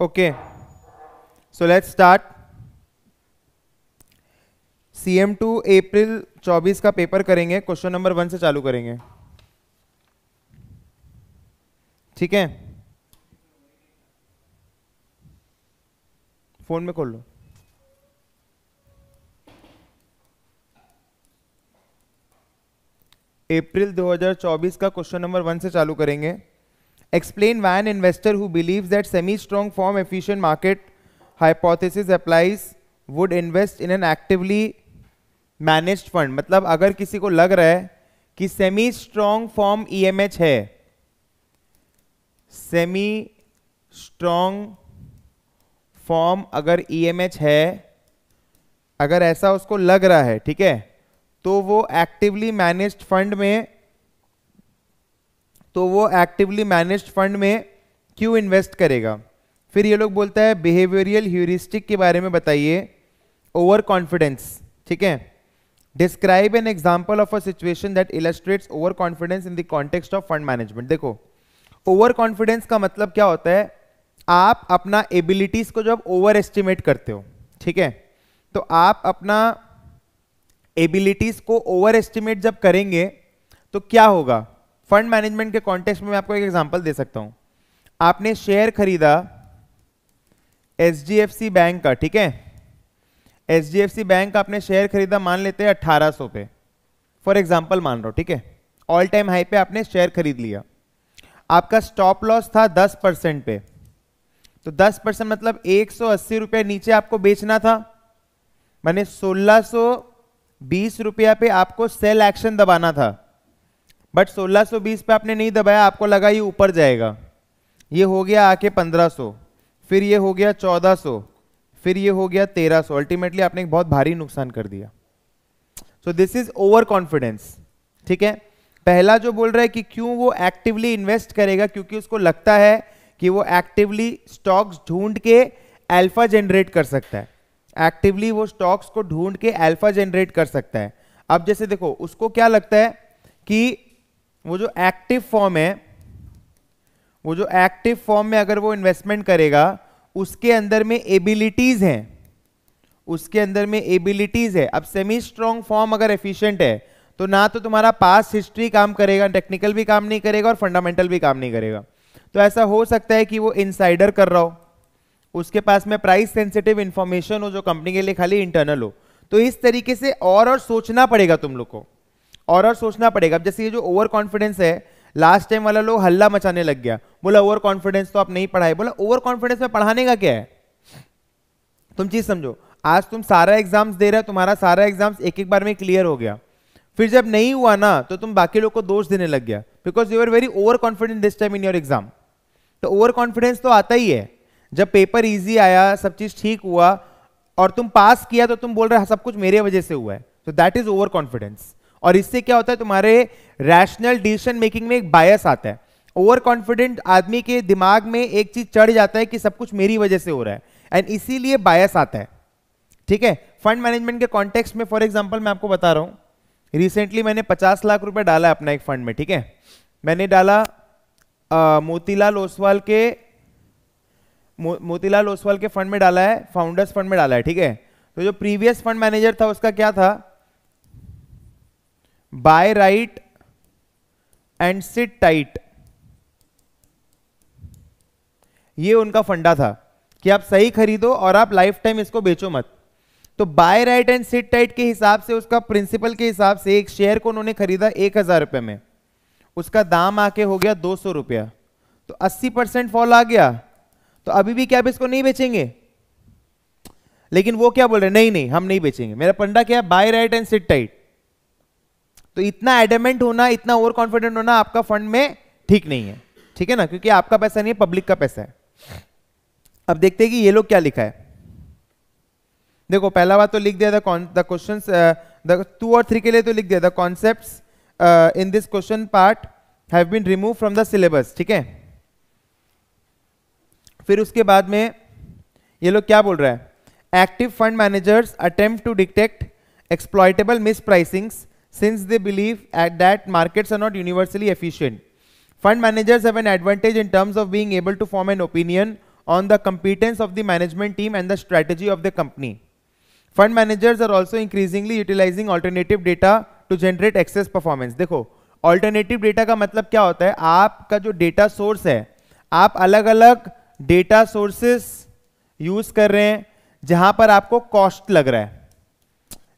okay so let's start C M two April चौबीस का paper करेंगे क्वेश्चन नंबर वन से चालू करेंगे ठीक है फोन में खोल लो अप्रैल 2024 का क्वेश्चन नंबर वन से चालू करेंगे explain why an investor who believes that semi-strong form efficient market hypothesis applies would invest in an actively managed fund matlab agar kisi ko lag raha hai ki semi strong form emh hai semi strong form अगर EMH है अगर ऐसा उसको लग रहा है ठीक है तो वो एक्टिवली मैनेज्ड फंड में तो वो एक्टिवली मैनेज फंड में क्यों इन्वेस्ट करेगा फिर ये लोग बोलता है बिहेवियरियल ह्यूरिस्टिक के बारे में बताइए ओवर कॉन्फिडेंस ठीक है describe an example of a situation that illustrates overconfidence in the context of fund management देखो ओवर कॉन्फिडेंस का मतलब क्या होता है आप अपना एबिलिटीज को जब ओवर एस्टिमेट करते हो ठीक है तो आप अपना एबिलिटीज को ओवर एस्टिमेट जब करेंगे तो क्या होगा फंड मैनेजमेंट के कॉन्टेक्स्ट में मैं आपको एक एग्जांपल दे सकता हूं आपने शेयर खरीदा एच बैंक का ठीक है एच बैंक का आपने शेयर खरीदा मान लेते हैं अट्ठारह सौ पे फॉर एग्जाम्पल मान रहा हूँ ठीक है ऑल टाइम हाई पे आपने शेयर खरीद लिया आपका स्टॉप लॉस था 10 परसेंट पे तो 10 परसेंट मतलब एक रुपए नीचे आपको बेचना था मैंने सोलह सो रुपया पे आपको सेल एक्शन दबाना था बट 1620 पे आपने नहीं दबाया आपको लगा ये ऊपर जाएगा ये हो गया आके 1500 फिर ये हो गया 1400 फिर ये हो गया 1300 अल्टीमेटली आपने एक बहुत भारी नुकसान कर दिया so this is overconfidence ठीक है पहला जो बोल रहा है कि क्यों वो एक्टिवली इन्वेस्ट करेगा क्योंकि उसको लगता है कि वो एक्टिवली स्टॉक्स ढूंढ के एल्फा जनरेट कर सकता है एक्टिवली वो स्टॉक्स को ढूंढ के एल्फा जनरेट कर सकता है अब जैसे देखो उसको क्या लगता है कि वो जो एक्टिव फॉर्म है वो जो एक्टिव फॉर्म में अगर वो इन्वेस्टमेंट करेगा उसके अंदर में एबिलिटीज हैं उसके अंदर में एबिलिटीज है अब सेमी स्ट्रॉन्ग फॉर्म अगर एफिशिएंट है तो ना तो तुम्हारा पास हिस्ट्री काम करेगा टेक्निकल भी काम नहीं करेगा और फंडामेंटल भी काम नहीं करेगा तो ऐसा हो सकता है कि वो इनसाइडर कर रहा हो उसके पास में प्राइस सेंसिटिव इंफॉर्मेशन हो जो कंपनी के लिए खाली इंटरनल हो तो इस तरीके से और और सोचना पड़ेगा तुम लोग को और और सोचना पड़ेगा अब जैसे ये जो ओवर कॉन्फिडेंस है लास्ट टाइम वाला लोग हल्ला मचाने लग गया बोला ओवर कॉन्फिडेंस तो आप नहीं पढ़ाए बोला ओवर कॉन्फिडेंस में पढ़ाने का क्या है तुम चीज समझो आज तुम सारा एग्जाम्स दे रहे हो तुम्हारा सारा एग्जाम्स एक एक बार में क्लियर हो गया फिर जब नहीं हुआ ना तो तुम बाकी लोग को दोष देने लग गया because you are very overconfident this time in your exam तो ओवर कॉन्फिडेंस तो आता ही है जब पेपर ईजी आया सब चीज ठीक हुआ और तुम पास किया तो तुम बोल रहे हाँ, सब कुछ मेरे वजह से हुआ है तो दैट इज ओवर कॉन्फिडेंस और इससे क्या होता है तुम्हारे रैशनल डिसीजन मेकिंग में एक बायस आता है ओवर कॉन्फिडेंट आदमी के दिमाग में एक चीज चढ़ जाता है कि सब कुछ मेरी वजह से हो रहा है एंड इसीलिए बायस आता है ठीक है फंड मैनेजमेंट के कॉन्टेक्स्ट में फॉर एग्जाम्पल मैं आपको बता रहा हूं रिसेंटली मैंने पचास लाख रुपए डाला अपना एक फंड में ठीक है मैंने डाला मोतीलाल ओसवाल के मोतीलाल ओसवाल के फंड में डाला है फाउंडर्स फंड में डाला है ठीक है तो जो प्रीवियस फंड मैनेजर था उसका क्या था buy right and sit tight ये उनका फंडा था कि आप सही खरीदो और आप लाइफ टाइम इसको बेचो मत तो buy right and sit tight के हिसाब से उसका प्रिंसिपल के हिसाब से एक शेयर को उन्होंने खरीदा एक हजार रुपए में उसका दाम आके हो गया दो सौ रुपया तो अस्सी परसेंट फॉल आ गया तो अभी भी क्या आप इसको नहीं बेचेंगे लेकिन वो क्या बोल रहे नहीं नहीं हम नहीं बेचेंगे मेरा पंडा क्या है buy right and sit tight तो इतना एडमेंट होना इतना ओवर कॉन्फिडेंट होना आपका फंड में ठीक नहीं है ठीक है ना क्योंकि आपका पैसा नहीं है पब्लिक का पैसा है अब देखते हैं कि ये लोग क्या लिखा है देखो पहला बात तो लिख दिया था द क्वेश्चन टू और थ्री के लिए तो लिख दिया था concept in this question part have been remove from the syllabus ठीक है फिर उसके बाद में ये लोग क्या बोल रहा है active fund managers attempt to detect exploitable mispricings since they believe that markets are not universally efficient. Fund managers have an advantage in terms of being able to form an opinion on the competence of the management team and the strategy of the company. Fund managers are also increasingly utilizing alternative data to generate excess performance. देखो alternative data का मतलब क्या होता है आपका जो data source है आप अलग अलग डेटा सोर्सेस यूज कर रहे हैं जहां पर आपको कॉस्ट लग रहा है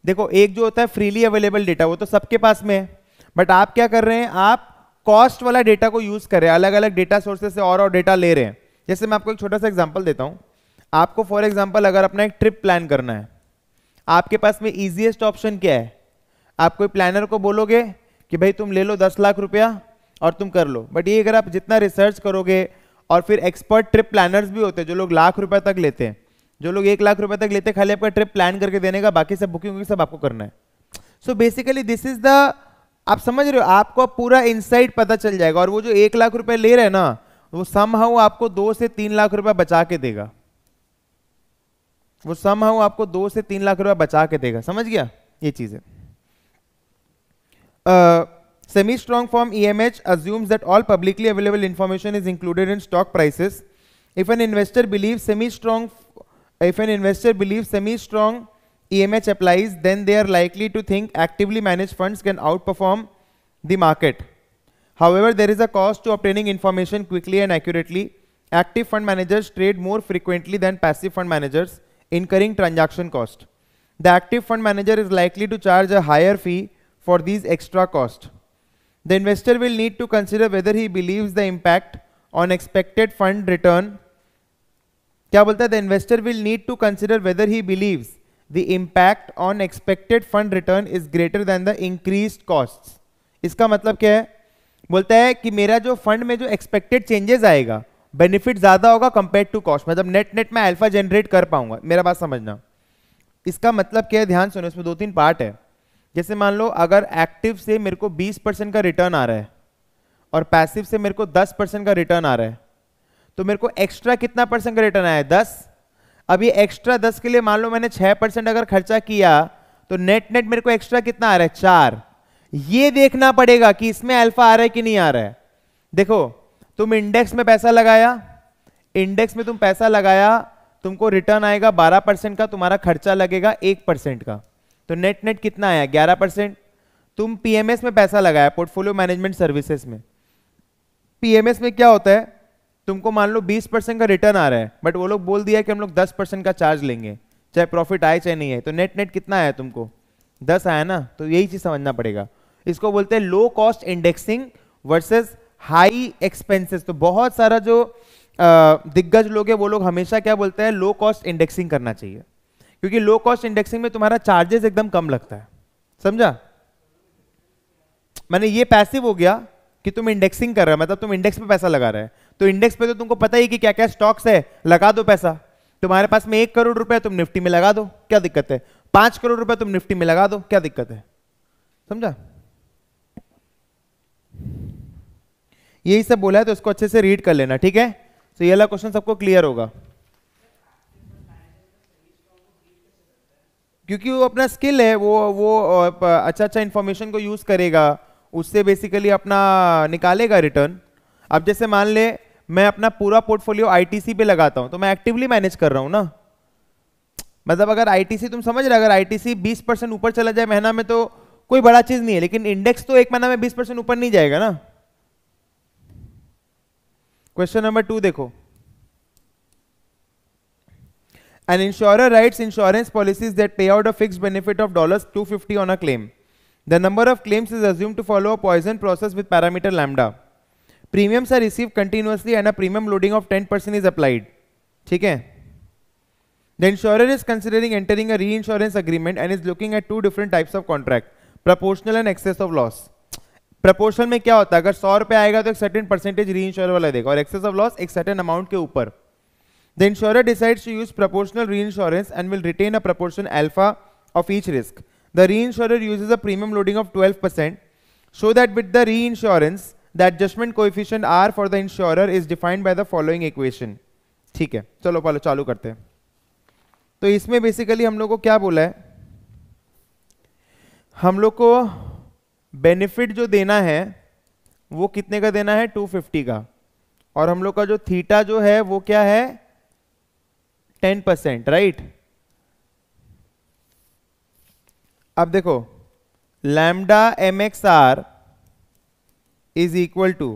देखो एक जो होता है फ्रीली अवेलेबल डेटा वो तो सबके पास में है बट आप क्या कर रहे हैं आप कॉस्ट वाला डेटा को यूज कर रहे हैं अलग अलग डेटा सोर्सेज से और और डेटा ले रहे हैं जैसे मैं आपको एक छोटा सा एग्जाम्पल देता हूँ आपको फॉर एग्जाम्पल अगर अपना एक ट्रिप प्लान करना है आपके पास में ईजिएस्ट ऑप्शन क्या है आप कोई प्लानर को बोलोगे कि भाई तुम ले लो दस लाख रुपया और तुम कर लो बट ये अगर आप जितना रिसर्च करोगे और फिर एक्सपर्ट ट्रिप प्लानर्स भी होते हैं जो लोग लाख रुपये तक लेते हैं जो लोग एक लाख रुपए तक लेते खाली आपका ट्रिप प्लान करके देने का बाकी सब बुकिंग सब आपको करना है so basically this is the आप समझ रहे हो आपको पूरा इनसाइट पता चल जाएगा और वो जो एक लाख रुपए ले रहे हैं ना वो सम हाउ आपको दो से तीन लाख रुपए बचा के देगा वो सम हाउ आपको दो से तीन लाख रुपए बचा के देगा समझ गया ये चीज है semi strong form E M H assumes that all publicly available information is included in stock prices if an investor believe semi strong If an investor believes semi-strong EMH applies, then they are likely to think actively managed funds can outperform the market. However, there is a cost to obtaining information quickly and accurately. Active fund managers trade more frequently than passive fund managers, incurring transaction cost. The active fund manager is likely to charge a higher fee for these extra costs. The investor will need to consider whether he believes the impact on expected fund return क्या बोलता है the investor will need to consider whether he believe the impact on expected fund return is greater than the increase cost इसका मतलब क्या है बोलता है कि मेरा जो फंड में जो एक्सपेक्टेड चेंजेस आएगा बेनिफिट ज्यादा होगा कंपेयर टू कॉस्ट मतलब नेट नेट में अल्फा जनरेट कर पाऊंगा मेरा बात समझना इसका मतलब क्या है ध्यान सुनो इसमें दो तीन पार्ट है जैसे मान लो अगर एक्टिव से मेरे को 20 परसेंट का रिटर्न आ रहा है और पैसिव से मेरे को 10 परसेंट का रिटर्न आ रहा है तो मेरे को एक्स्ट्रा कितना परसेंट का रिटर्न आया दस अब ये एक्स्ट्रा दस के लिए मान लो मैंने छह परसेंट अगर खर्चा किया तो नेट नेट मेरे को एक्स्ट्रा कितना आ रहा है चार ये देखना पड़ेगा कि इसमें अल्फा आ रहा है कि नहीं आ रहा है देखो तुम इंडेक्स में पैसा लगाया इंडेक्स में तुम पैसा लगाया तुमको रिटर्न आएगा बारह परसेंट का तुम्हारा खर्चा लगेगा एक परसेंट का तो नेट नेट कितना आया ग्यारह परसेंट तुम पीएमएस में पैसा लगाया पोर्टफोलियो मैनेजमेंट सर्विसेज में पीएमएस में क्या होता है तुमको मान लो 20 परसेंट का रिटर्न आ रहा है बट वो लोग बोल दिया कि हम लोग 10 परसेंट का चार्ज लेंगे चाहे प्रॉफिट आए चाहे नहीं आए तो नेट नेट कितना आया तुमको 10 आया ना तो यही चीज समझना पड़ेगा इसको बोलते हैं low cost indexing versus high expenses तो बहुत सारा जो दिग्गज लोग है वो लोग हमेशा क्या बोलते हैं लो कॉस्ट इंडेक्सिंग करना चाहिए क्योंकि लो कॉस्ट इंडेक्सिंग में तुम्हारा चार्जेस एकदम कम लगता है समझा मैंने ये पैसिव हो गया कि तुम इंडेक्सिंग कर रहे हो मतलब तुम इंडेक्स पे पैसा लगा रहे हैं तो इंडेक्स पे तो तुमको पता ही कि क्या क्या स्टॉक्स है लगा दो पैसा तुम्हारे पास में एक करोड़ रुपए तुम निफ्टी में लगा दो क्या दिक्कत है पांच करोड़ रुपया तुम निफ्टी में लगा दो क्या दिक्कत है समझा यही सब बोला है तो इसको अच्छे से रीड कर लेना ठीक है तो ये वाला क्वेश्चन सबको क्लियर होगा क्योंकि वो अपना स्किल है वो वो अच्छा अच्छा इंफॉर्मेशन को यूज करेगा उससे बेसिकली अपना निकालेगा रिटर्न अब जैसे मान ले मैं अपना पूरा पोर्टफोलियो आईटीसी पे लगाता हूं तो मैं एक्टिवली मैनेज कर रहा हूं ना मतलब अगर आईटीसी तुम समझ रहे अगर आईटीसी 20 परसेंट ऊपर चला जाए महीना में तो कोई बड़ा चीज नहीं है लेकिन इंडेक्स तो एक महीना में बीस परसेंट ऊपर नहीं जाएगा ना क्वेश्चन नंबर टू देखो an insurer write insurance policies that pay out fix benefit of dollar two on a claim the number of claims is assume to follow a Poisson process with parameter lambda premiums are received continuously and a premium loading of 10% is applied ठीक है the insurer is considering entering a reinsurance agreement and is looking at two different types of contract proportional and excess of loss proportional में क्या होता है अगर सौ रुपए आएगा तो एक सर्टेन परसेंटेज री इंश्योर वाला देगा और एक्सेस ऑफ लॉस एक सर्टेन अमाउंट के ऊपर the insurer decides to use proportional reinsurance and will retain a proportion alpha of each risk the reinsurer uses a premium loading of 12% so that with the reinsurance the adjustment coefficient R for the insurer is defined by the following equation ठीक है चलो पहले चालू करते हैं तो इसमें basically हम लोग को क्या बोला है हम लोग को बेनिफिट जो देना है वो कितने का देना है 250 का और हम लोग का जो थीटा जो है वो क्या है 10 परसेंट राइट अब देखो lambda M X R is equal to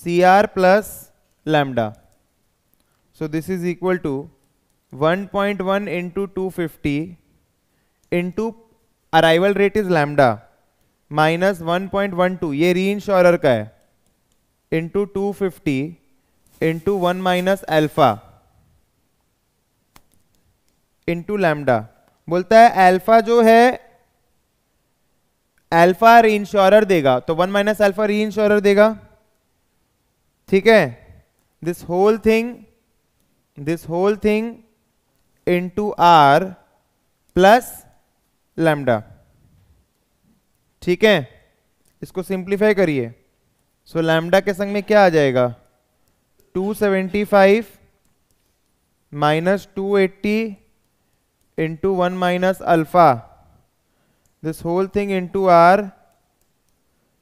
C R plus lambda so this is equal to 1.1 two fifty into arrival rate is lambda minus two ये री इंश्योरर का है into two fifty into one minus alpha into lambda बोलता है alpha जो है alpha reinsurer देगा तो one minus alpha reinsurer देगा ठीक है this whole thing this whole thing into R plus lambda ठीक है इसको सिंप्लीफाई करिए सो लैमडा के संग में क्या आ जाएगा 275 minus two eighty into one minus alpha whole thing into R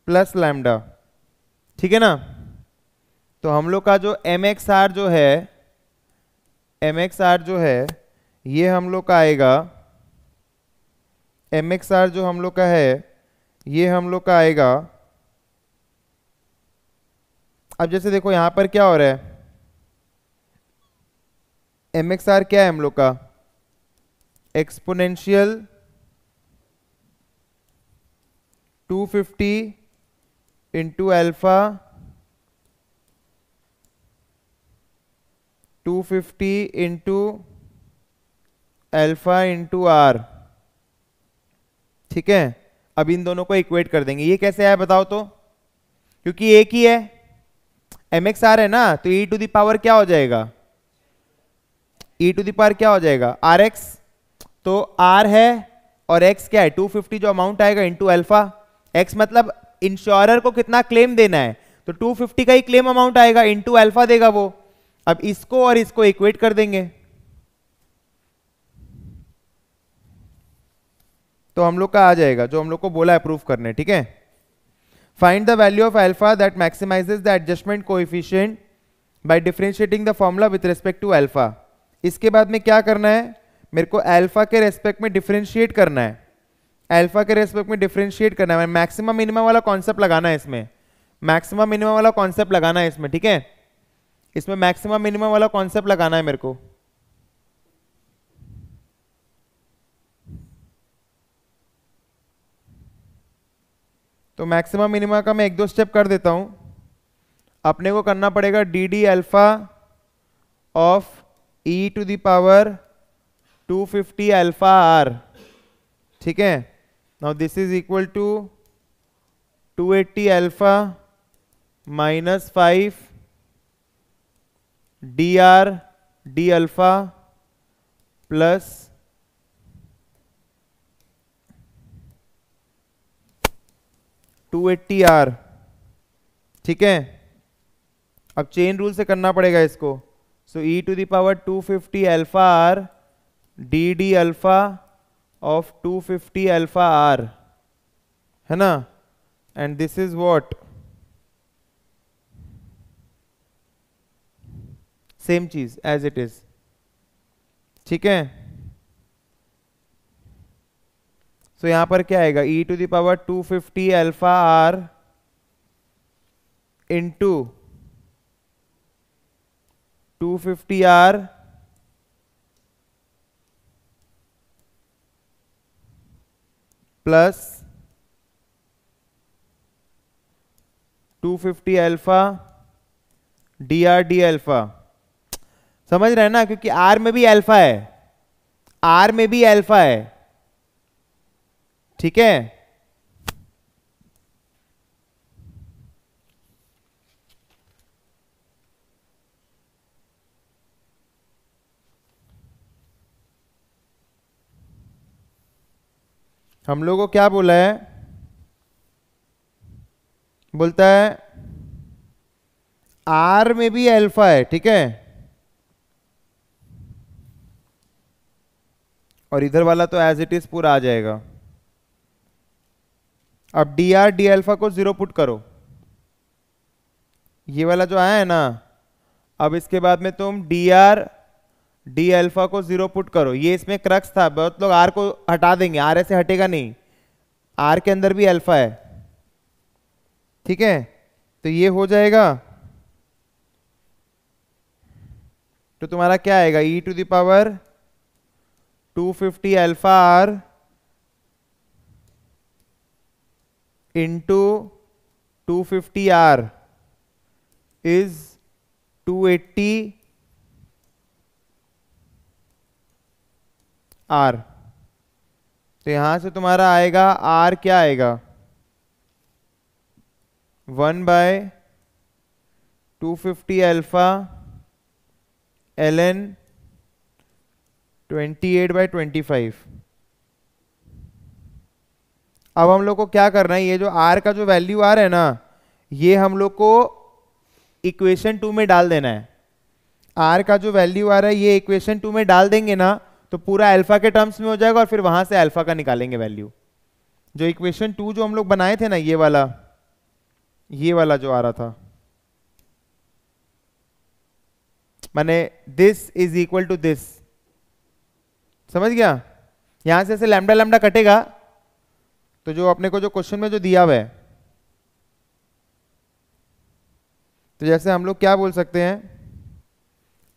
plus lambda ठीक है ना तो हम लोग का जो एम एक्स आर जो है एम एक्स आर जो है ये हम लोग का आएगा एम एक्स आर जो हम लोग का है ये हम लोग का आएगा अब जैसे देखो यहां पर क्या हो रहा है एम एक्स आर क्या है हम लोग का exponential two fifty into alpha two fifty into alpha into R ठीक है अब इन दोनों को इक्वेट कर देंगे ये कैसे आया बताओ तो क्योंकि एक ही है एम एक्स आर है ना तो ई टू दावर क्या हो जाएगा ई टू दावर क्या हो जाएगा आर एक्स तो आर है और एक्स क्या है 250 जो अमाउंट आएगा इंटू एल्फा एक्स मतलब इंश्योरर को कितना क्लेम देना है तो 250 का ही क्लेम अमाउंट आएगा इनटू अल्फा देगा वो अब इसको और इसको इक्वेट कर देंगे तो हम लोग का आ जाएगा जो हम लोग को बोला अप्रूव करने ठीक है find the value of alpha that maximises the adjustment efficient by differentiating the formula with respect to alpha इसके बाद में क्या करना है मेरे को अल्फा के रेस्पेक्ट में डिफ्रेंशिएट करना है अल्फा के रेस्पेक्ट में डिफ्रेंशिएट करना है मैक्सिमम मिनिमम वाला कॉन्सेप्ट लगाना है इसमें मैक्सिमम मिनिमम वाला कॉन्सेप्ट लगाना है इसमें ठीक है इसमें मैक्सिमम मिनिमम वाला कॉन्सेप्ट लगाना है मेरे को तो मैक्सिमम मिनिमम का मैं एक दो स्टेप कर देता हूं अपने को करना पड़ेगा D D alpha of e to the power 250 alpha R ठीक है now this is equal to 280 alpha minus 5 dr d alpha plus two eighty R ठीक है अब चेन रूल से करना पड़ेगा इसको so e to the power two fifty alpha R D D alpha of 250 alpha R है ना and this is what same चीज एज इट इज ठीक है सो यहां पर क्या आएगा e to the power two fifty alpha R into two fifty R plus 250 alpha D R D alpha समझ रहे हैं ना क्योंकि आर में भी अल्फा है आर में भी अल्फा है ठीक है हम लोगों को क्या बोला है बोलता है आर में भी अल्फा है ठीक है और इधर वाला तो एज इट इज पूरा आ जाएगा अब डी आर डी एल्फा को जीरो पुट करो ये वाला जो आया है ना अब इसके बाद में तुम डी आर डी अल्फा को जीरो पुट करो ये इसमें क्रक्स था बहुत लोग आर को हटा देंगे आर ऐसे हटेगा नहीं आर के अंदर भी अल्फा है ठीक है तो ये हो जाएगा तो तुम्हारा क्या आएगा e to the power two fifty alpha R into two fifty R is two eighty R तो यहां से तुम्हारा आएगा आर क्या आएगा one by two fifty alpha L N twenty eight by twenty five अब हम लोग को क्या करना है ये जो आर का जो वैल्यू आ रहा है ना ये हम लोग को इक्वेशन टू में डाल देना है आर का जो वैल्यू आ रहा है ये इक्वेशन टू में डाल देंगे ना तो पूरा अल्फा के टर्म्स में हो जाएगा और फिर वहां से अल्फा का निकालेंगे वैल्यू जो इक्वेशन टू जो हम लोग बनाए थे ना ये वाला ये वाला जो आ रहा था माने this is equal to this समझ गया यहां से ऐसे लैमडा लैमडा कटेगा तो जो अपने को जो क्वेश्चन में जो दिया हुआ है तो जैसे हम लोग क्या बोल सकते हैं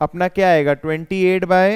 अपना क्या आएगा twenty eight by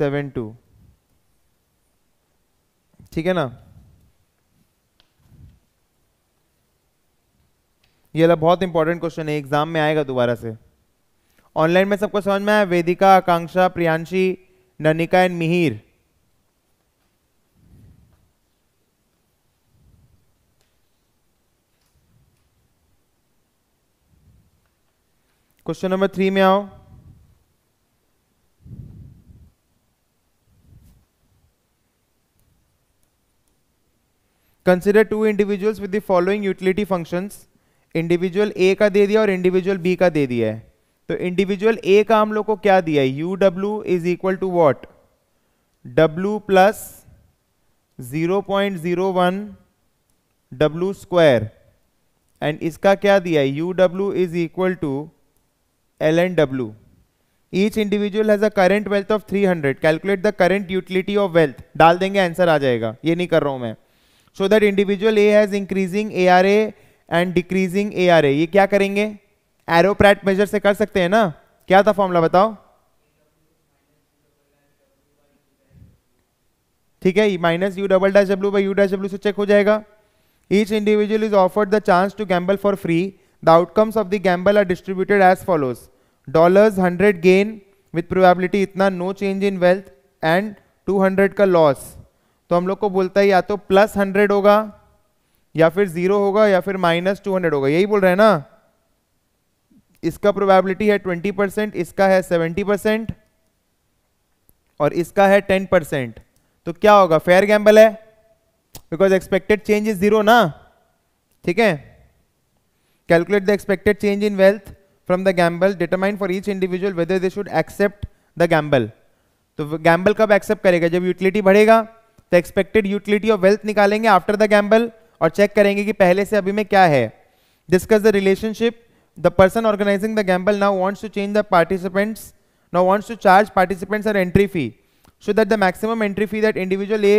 seven two ठीक है ना ये ला बहुत इंपॉर्टेंट क्वेश्चन है एग्जाम में आएगा दोबारा से ऑनलाइन में सबको समझ में आया Vedika Akanksha Priyanshi Nanika and Mihir question number three में आओ consider two individuals with the following utility functions individual A का दे दिया और इंडिविजुअल बी का दे दिया है तो इंडिविजुअल ए का हम लोग को क्या दिया है U W is equal to what W plus zero point zero one W square and इसका क्या दिया है U W is equal to L and W each individual has a current wealth of three hundred calculate the current utility of wealth डाल देंगे answer आ जाएगा ये नहीं कर रहा हूं मैं so that individual A has increasing A R A and decreasing A R A ये क्या करेंगे एरोप्रैट मेजर से कर सकते हैं ना क्या था फॉर्मूला बताओ ठीक है minus U double dash W by U dash W से चेक हो जाएगा each individual is offered the chance to gamble for free the outcomes of the gamble are distributed as follows dollars hundred gain with probability इतना no change in wealth and two hundred का loss तो हम लोग को बोलता है या तो प्लस हंड्रेड होगा या फिर जीरो होगा या फिर माइनस टू हंड्रेड होगा यही बोल रहे हैं ना इसका प्रोबेबिलिटी है ट्वेंटी परसेंट इसका है सेवेंटी परसेंट और इसका है टेन परसेंट तो क्या होगा फेयर गैम्बल है because expected change is zero ना ठीक है calculate the expected change in wealth from the gamble determine for each individual whether they should accept the gamble तो गैम्बल कब एक्सेप्ट करेगा जब यूटिलिटी बढ़ेगा तो एक्सपेक्टेड यूटिलिटी ऑफ वेल्थ निकालेंगे आफ्टर द गैम्बल और चेक करेंगे कि पहले से अभी में क्या है discuss the relationship the person organising the gamble now wants to change the participants now wants to charge participants are entry fee so that the maximum entry fee that individual A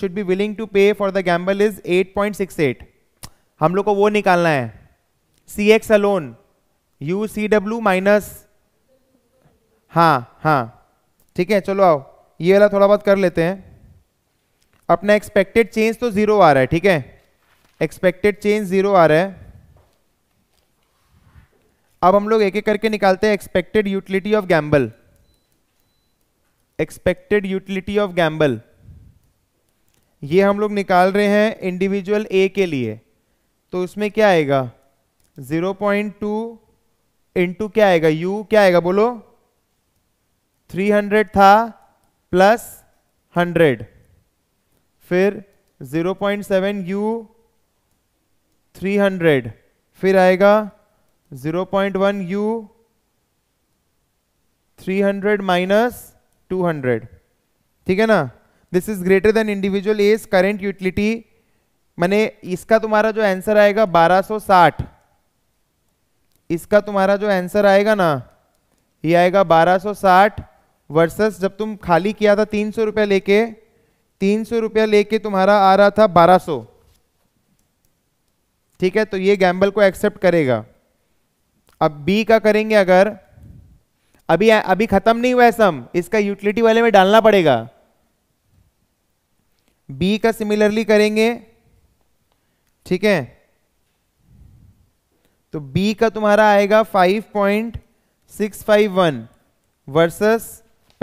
should be willing to pay for the gamble is 8.68 हम लोग को वो निकालना है see X alone U C W minus हाँ हाँ ठीक है चलो आओ ये वाला थोड़ा बहुत कर लेते हैं अपना एक्सपेक्टेड चेंज तो जीरो आ रहा है ठीक है एक्सपेक्टेड चेंज जीरो आ रहा है अब हम लोग एक एक करके निकालते हैं expected utility of gamble expected utility of gamble ये हम लोग निकाल रहे हैं इंडिविजुअल ए के लिए तो उसमें क्या आएगा 0.2 पॉइंट टू इंटू क्या आएगा यू क्या आएगा बोलो 300 था प्लस हंड्रेड फिर 0.7 point seven U three hundred फिर आएगा 0.1 point one U three hundred minus two hundred ठीक है ना this is greater than individual A's current utility मैंने इसका तुम्हारा जो आंसर आएगा 1260 इसका तुम्हारा जो आंसर आएगा ना ये आएगा 1260 वर्सेस जब तुम खाली किया था तीन सौ रुपया लेके तीन सौ रुपया लेके तुम्हारा आ रहा था बारह सौ ठीक है तो ये गैम्बल को एक्सेप्ट करेगा अब बी का करेंगे अगर अभी अभी खत्म नहीं हुआ है सम इसका यूटिलिटी वाले में डालना पड़ेगा बी का सिमिलरली करेंगे ठीक है तो बी का तुम्हारा आएगा 5.651 वर्सेस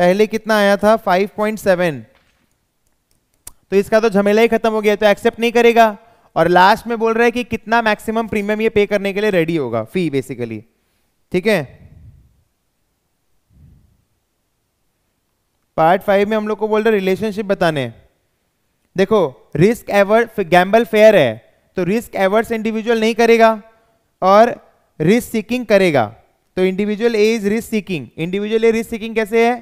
पहले कितना आया था 5.7 तो इसका तो झमेला ही खत्म हो गया तो एक्सेप्ट नहीं करेगा और लास्ट में बोल रहा है कि कितना मैक्सिमम प्रीमियम ये पे करने के लिए रेडी होगा फी बेसिकली ठीक है पार्ट फाइव में हम लोग को बोल रहे रिलेशनशिप बताने देखो रिस्क एवर गैम्बल फेयर है तो रिस्क एवर्स इंडिविजुअल नहीं करेगा और रिस्क सीकिंग करेगा तो individual A is risk seeking individual A risk seeking कैसे है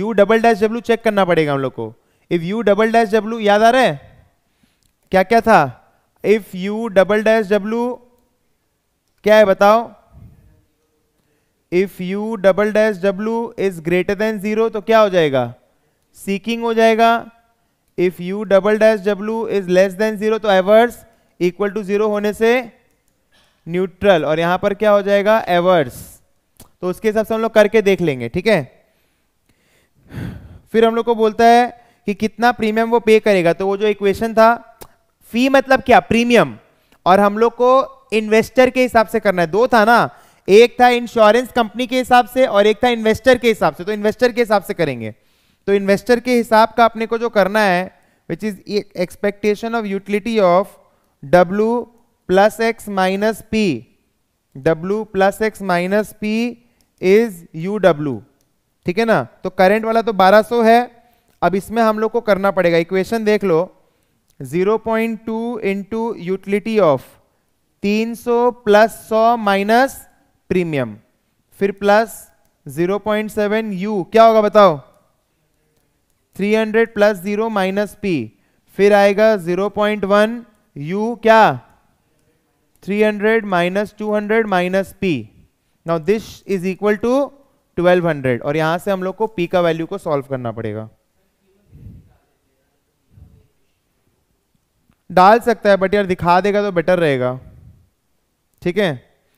U double dash W check करना पड़ेगा हम लोग को if U double dash W याद आ रहा है क्या क्या था if U double dash W क्या है बताओ if U double dash W is greater than zero तो क्या हो जाएगा सीकिंग हो जाएगा if U double dash W is less than zero तो एवर्स इक्वल टू जीरो होने से न्यूट्रल और यहां पर क्या हो जाएगा एवर्स तो उसके हिसाब से हम लोग करके देख लेंगे ठीक है फिर हम लोग को बोलता है कि कितना प्रीमियम वो पे करेगा तो वो जो इक्वेशन था फी मतलब क्या प्रीमियम और हम लोग को इन्वेस्टर के हिसाब से करना है दो था ना एक था इंश्योरेंस कंपनी के हिसाब से और एक था इन्वेस्टर के हिसाब से तो इन्वेस्टर के हिसाब से करेंगे तो इन्वेस्टर के हिसाब का अपने को जो करना है which is expectation of utility of W plus X minus P W plus X minus P is U W ठीक है ना तो करंट वाला तो 1200 है अब इसमें हम लोग को करना पड़ेगा इक्वेशन देख लो 0.2 point two into utility of 300 plus 100 minus premium फिर प्लस 0.7 यू क्या होगा बताओ 300 प्लस जीरो माइनस पी फिर आएगा 0.1 यू क्या 300 minus two hundred minus P now this is equal to 1200 और यहां से हम लोग को पी का वैल्यू को सॉल्व करना पड़ेगा डाल सकता है बट यार दिखा देगा तो बेटर रहेगा ठीक है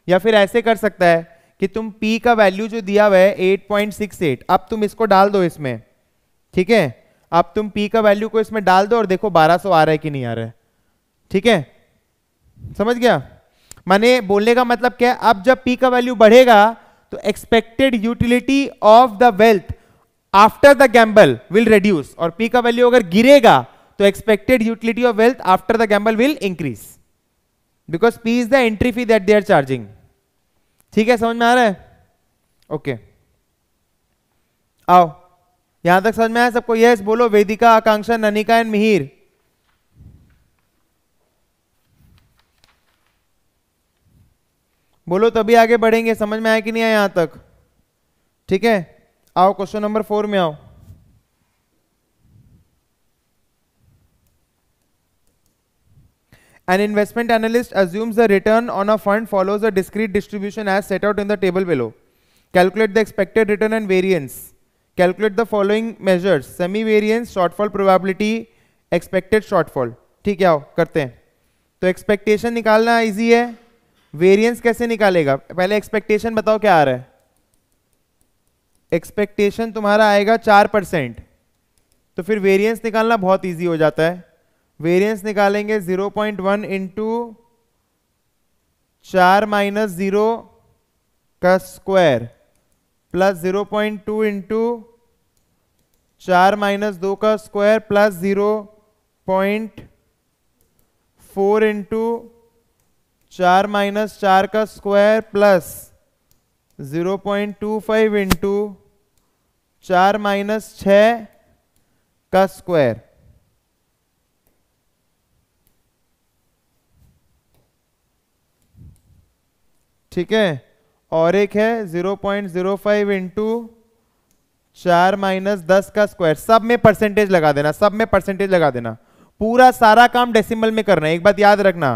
या फिर ऐसे कर सकता है कि तुम P का वैल्यू जो दिया हुआ है 8.68 अब तुम इसको डाल दो इसमें ठीक है अब तुम P का वैल्यू को इसमें डाल दो और देखो 1200 आ रहा है कि नहीं आ रहा है ठीक है समझ गया माने बोलने का मतलब क्या है अब जब P का वैल्यू बढ़ेगा तो expected utility of the wealth after the gamble will reduce और P का वैल्यू अगर गिरेगा तो expected utility of wealth after the gamble will increase because P is the entry fee that they are charging ठीक है समझ में आ रहा है ओके आओ यहां तक समझ में आया सबको यस बोलो वेदिका आकांक्षा ननिका एंड मिहिर बोलो तभी आगे बढ़ेंगे समझ में आया कि नहीं आया यहां तक ठीक है आओ क्वेश्चन नंबर फोर में आओ An investment analyst assumes the return on a fund follows a discrete distribution as set out in the table below. Calculate the expected return and variance. Calculate the following measures. Semi-variance, shortfall probability, expected shortfall. ठीक है करते हैं तो expectation निकालना easy है variance कैसे निकालेगा पहले एक्सपेक्टेशन बताओ क्या आ रहा है एक्सपेक्टेशन तुम्हारा आएगा चार परसेंट तो फिर वेरिएंस निकालना बहुत इजी हो जाता है वेरियंस निकालेंगे 0.1 पॉइंट वन इंटू चार माइनस ज़ीरो का square plus zero point two into चार माइनस दो का square plus zero point four into चार माइनस चार का square plus zero point two five into चार माइनस छ का स्क्वायर ठीक है और एक है 0.05 पॉइंट जीरो फाइव इंटू चार माइनस दस का स्क्वायर सब में परसेंटेज लगा देना सब में परसेंटेज लगा देना पूरा सारा काम डेसिमल में करना एक बात याद रखना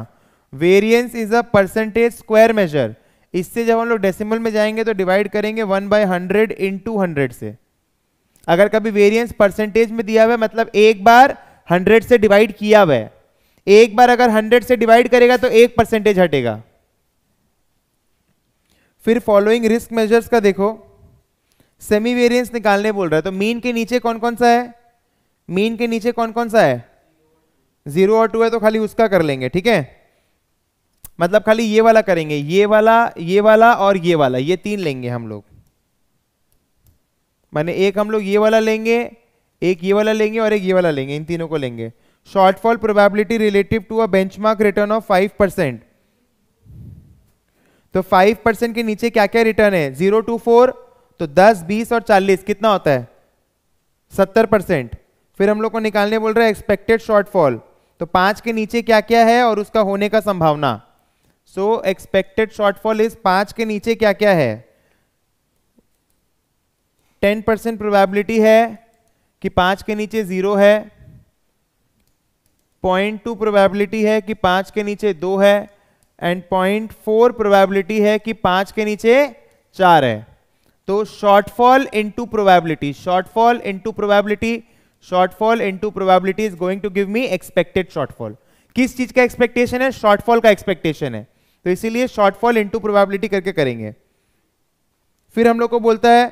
variance is a percentage square measure इससे जब हम लोग डेसिमल में जाएंगे तो डिवाइड करेंगे one by hundred in two hundred से अगर कभी वेरिएंस परसेंटेज में दिया हुआ मतलब एक बार हंड्रेड से डिवाइड किया हुआ है एक बार अगर हंड्रेड से डिवाइड करेगा तो एक परसेंटेज हटेगा फिर फॉलोइंग रिस्क मेजर्स का देखो सेमी वेरियंस निकालने बोल रहा है तो मीन के नीचे कौन कौन सा है मीन के नीचे कौन कौन सा है जीरो और टू है तो खाली उसका कर लेंगे ठीक है मतलब खाली ये वाला करेंगे ये वाला ये वाला और ये वाला ये तीन लेंगे हम लोग माने एक हम लोग ये वाला लेंगे एक ये वाला लेंगे और एक ये वाला लेंगे इन तीनों को लेंगे shortfall probability relative to a benchmark return of five percent तो फाइव परसेंट के नीचे क्या क्या रिटर्न है जीरो टू फोर तो दस बीस और चालीस कितना होता है सत्तर परसेंट फिर हम लोग को निकालने बोल रहे हैं एक्सपेक्टेड शॉर्टफॉल तो पांच के नीचे क्या क्या है और उसका होने का संभावना सो एक्सपेक्टेड शॉर्टफॉल इज पांच के नीचे क्या क्या है टेन परसेंट प्रोबेबिलिटी है कि पांच के नीचे जीरो है पॉइंट टू प्रोबेबिलिटी है कि पांच के नीचे दो है एंड पॉइंट फोर प्रोबेबिलिटी है कि पांच के नीचे चार है तो shortfall into probability shortfall into probability shortfall into probability is going to give me expected shortfall किस चीज का एक्सपेक्टेशन है शॉर्टफॉल का एक्सपेक्टेशन है तो इसीलिए शॉर्टफॉल इंटू प्रोबेबिलिटी करके करेंगे फिर हम लोग को बोलता है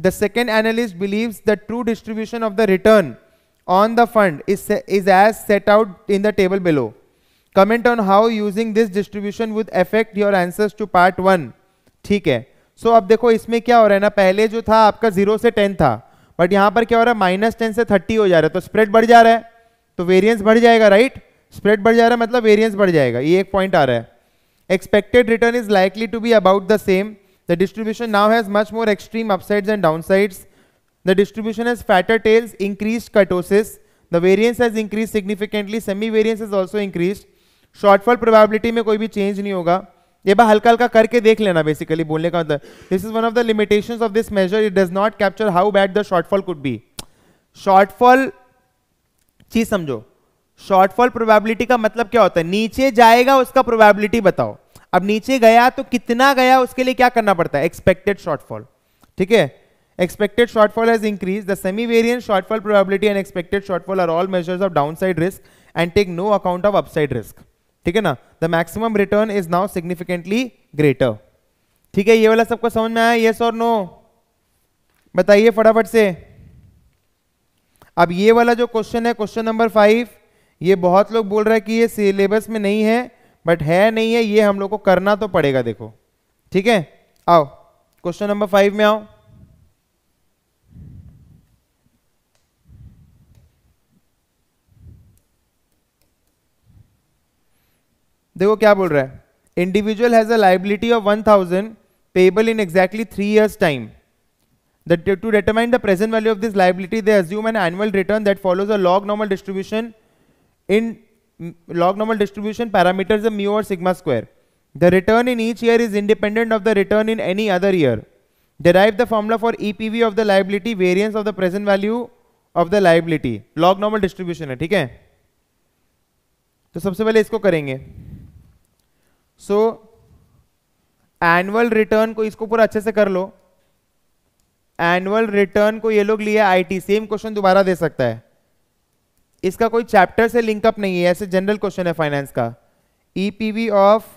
the second analyst believe the true distribution of the return on the fund is as set out in the table below comment on how using this distribution with affect your answers to part one ठीक है सो so, अब देखो इसमें क्या हो रहा है ना पहले जो था आपका जीरो से टेन था बट यहां पर क्या हो रहा है माइनस टेन से थर्टी हो जा रहा है तो स्प्रेड बढ़ जा रहा है तो वेरियंस बढ़ जाएगा राइट स्प्रेड बढ़ जा रहा है मतलब वेरियंस बढ़ जाएगा ये एक पॉइंट आ रहा है expected return is likely to be about the same the distribution now has much more extreme upsides and downsides the distribution has fatter tails increase kurtosis the variance has increase significantly semi variance is also increased shortfall probability में कोई भी change नहीं होगा ये बात हल्का हल्का करके देख लेना बेसिकली बोलने का मतलब this is one of the limitation of this measure it does not capture how bad the shortfall could be shortfall चीज समझो शॉर्टफॉल प्रोबेबिलिटी का मतलब क्या होता है नीचे जाएगा उसका प्रोबेबिलिटी बताओ अब नीचे गया तो कितना गया उसके लिए क्या करना पड़ता है एक्सपेक्टेड शॉर्टफॉल ठीक है shortfall shortfall increase the semi variant shortfall probability and expected shortfall are all all of down side risk and take no account of upside risk ठीक है ना the maximum return is now significantly greater ठीक है ये वाला सबको समझ में आया येस और नो बताइए फटाफट से अब ये वाला जो क्वेश्चन है क्वेश्चन नंबर फाइव ये बहुत लोग बोल रहे हैं कि ये सिलेबस में नहीं है बट है नहीं है ये हम लोग को करना तो पड़ेगा देखो ठीक है आओ क्वेश्चन नंबर फाइव में आओ देखो क्या बोल रहा है individual has a liability of one thousand payable in exactly three years time to determine the present value of this liability they assume an annual return that follows a log normal distribution in log normal distribution parameters mu और sigma square the return in each year is independent of the return in any other year derive the formula for E P V of the liability variance of the present value of the liability log normal distribution है ठीक है तो सबसे पहले इसको करेंगे सो annual return को इसको पूरा अच्छे से कर लो एनुअल रिटर्न को ये लोग आई आईटी सेम क्वेश्चन दोबारा दे सकता है इसका कोई चैप्टर से लिंकअप नहीं है ऐसे जनरल क्वेश्चन है फाइनेंस का EPV of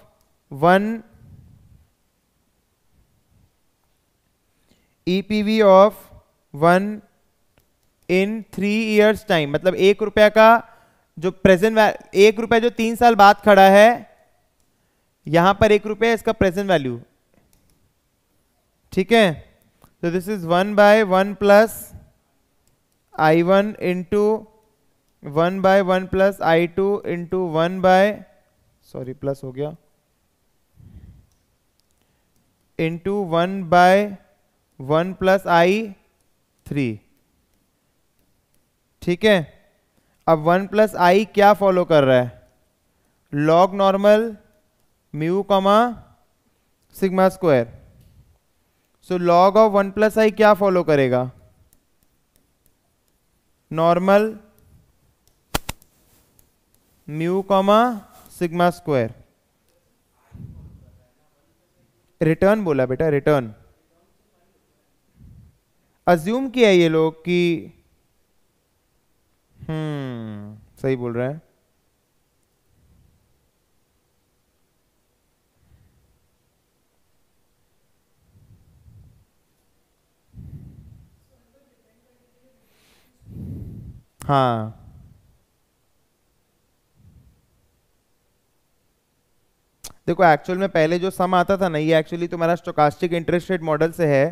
one EPV of one in three years time मतलब एक रुपया का जो प्रेजेंट एक रुपया जो तीन साल बाद खड़ा है यहां पर एक रुपया इसका प्रेजेंट वैल्यू ठीक है तो this is one by one plus I one into one by one plus I two into one by sorry plus हो गया into one by one plus I three ठीक है अब वन प्लस आई क्या follow कर रहा है log normal mu comma sigma square so log of one plus I क्या फॉलो करेगा normal mu comma sigma square return बोला बेटा रिटर्न अज्यूम किया ये लोग कि हम्म सही बोल रहे हैं हाँ देखो एक्चुअल में पहले जो सम आता था ना ये एक्चुअली तुम्हारा स्टोकास्टिक इंटरेस्ट रेट मॉडल से है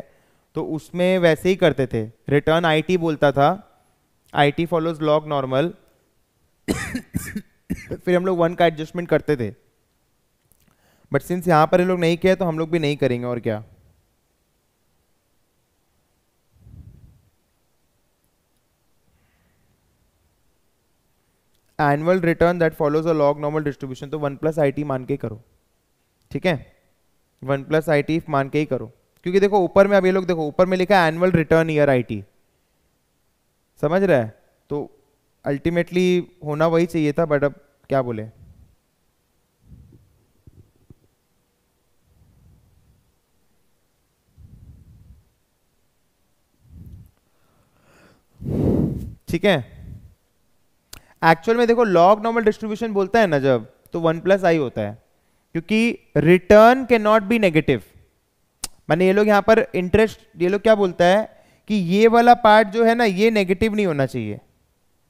तो उसमें वैसे ही करते थे रिटर्न आईटी बोलता था आईटी फॉलोज लॉग नॉर्मल फिर हम लोग वन का एडजस्टमेंट करते थे बट सिंस यहाँ पर ये लोग नहीं किया तो हम लोग भी नहीं करेंगे और क्या annual return that follows a log normal distribution तो वन प्लस आई टी मान के करो ठीक है वन प्लस आई टी मान के ही करो क्योंकि देखो ऊपर में अब ये लोग देखो ऊपर में लिखा है annual return year I T समझ रहे तो अल्टीमेटली होना वही चाहिए था बट अब क्या बोले ठीक है एक्चुअल में देखो लॉग नॉर्मल डिस्ट्रीब्यूशन बोलता है ना जब तो वन प्लस आई होता है क्योंकि रिटर्न के नॉट बी नेगेटिव माने ये लोग यहां पर इंटरेस्ट ये लोग क्या बोलता है कि ये वाला पार्ट जो है ना ये नेगेटिव नहीं होना चाहिए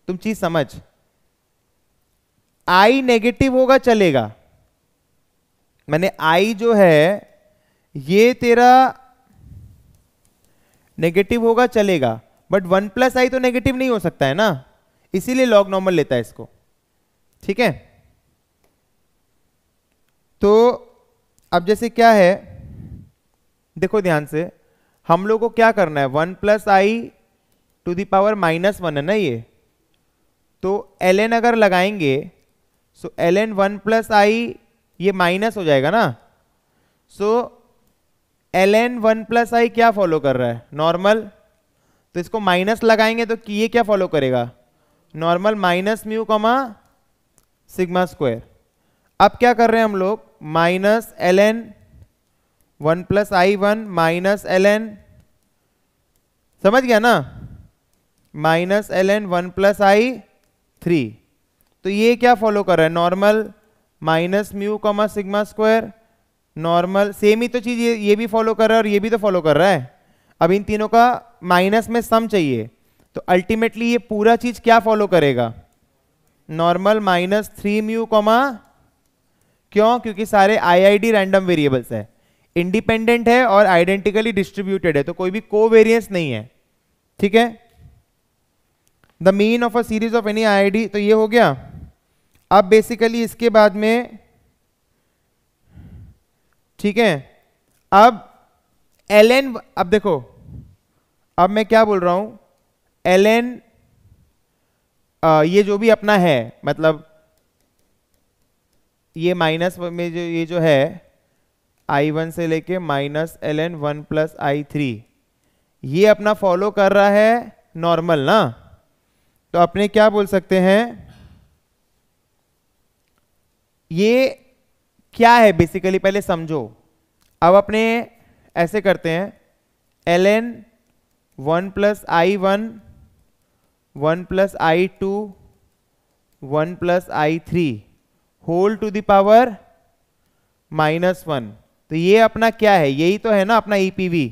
तुम चीज समझ आई नेगेटिव होगा चलेगा मैंने आई जो है ये तेरा नेगेटिव होगा चलेगा बट वन प्लस आई तो नेगेटिव नहीं हो सकता है ना इसीलिए लॉग नॉर्मल लेता है इसको ठीक है तो अब जैसे क्या है देखो ध्यान से हम लोग को क्या करना है वन प्लस आई टू दावर माइनस वन है ना ये तो एल एन अगर लगाएंगे so L N one plus I ये माइनस हो जाएगा ना so L N one plus I क्या फॉलो कर रहा है नॉर्मल तो इसको माइनस लगाएंगे तो ये क्या फॉलो करेगा normal minus mu comma sigma square अब क्या कर रहे हैं हम लोग minus L N one plus आई वन माइनस एल एन समझ गया ना minus L N one plus आई थ्री तो ये क्या फॉलो कर रहा है normal minus mu comma sigma square normal same ही तो चीज़ ये ये भी फॉलो कर रहा है और ये भी तो फॉलो कर रहा है अब इन तीनों का माइनस में सम चाहिए तो अल्टीमेटली ये पूरा चीज क्या फॉलो करेगा normal minus three mu comma क्यों क्योंकि सारे आईआईडी रैंडम वेरिएबल्स है इंडिपेंडेंट है और आइडेंटिकली डिस्ट्रीब्यूटेड है तो कोई भी वेरियंस नहीं है ठीक है the mean of a series of any D तो ये हो गया अब बेसिकली इसके बाद में ठीक है अब एल एन अब देखो अब मैं क्या बोल रहा हूं एल एन ये जो भी अपना है मतलब ये माइनस में जो ये जो है आई वन से लेके minus L N one plus आई थ्री ये अपना फॉलो कर रहा है नॉर्मल ना तो अपने क्या बोल सकते हैं ये क्या है बेसिकली पहले समझो अब अपने ऐसे करते हैं L N one plus I one one plus I two one plus I three whole to the power minus one तो ये अपना क्या है यही तो है ना अपना ईपीवी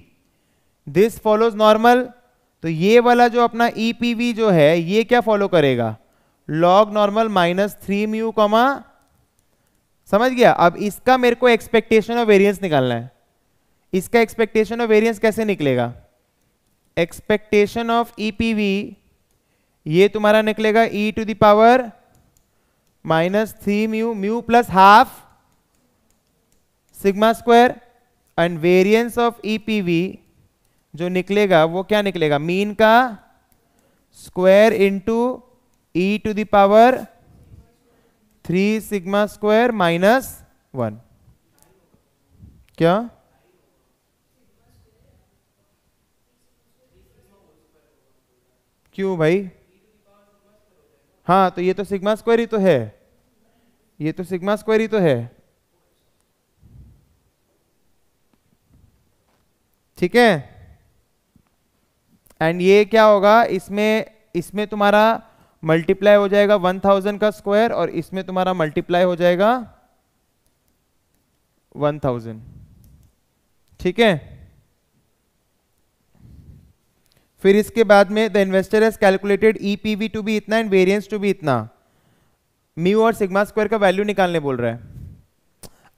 दिस फॉलोज नॉर्मल तो ये वाला जो अपना ईपीवी e जो है ये क्या फॉलो करेगा log normal minus three mu comma समझ गया अब इसका मेरे को एक्सपेक्टेशन और वेरिएंस निकालना है इसका एक्सपेक्टेशन और वेरिएंस कैसे निकलेगा एक्सपेक्टेशन ऑफ ईपीवी ये तुम्हारा निकलेगा e to the power minus three mu mu plus half sigma square and variance of EPV जो निकलेगा वो क्या निकलेगा मीन का square into E to the power three sigma square minus one क्या क्यों भाई हाँ तो ये तो सिग्मा स्क्वायर ही तो है ये तो सिग्मा स्क्वायर ही तो है ठीक है एंड ये क्या होगा इसमें इसमें तुम्हारा मल्टीप्लाई हो जाएगा 1000 का स्क्वायर और इसमें तुम्हारा मल्टीप्लाई हो जाएगा 1000 ठीक है फिर इसके बाद में the investor has calculated E P V to be इतना एंड वेरियंस टू बी इतना म्यू और सिग्मा स्क्वायर का वैल्यू निकालने बोल रहा है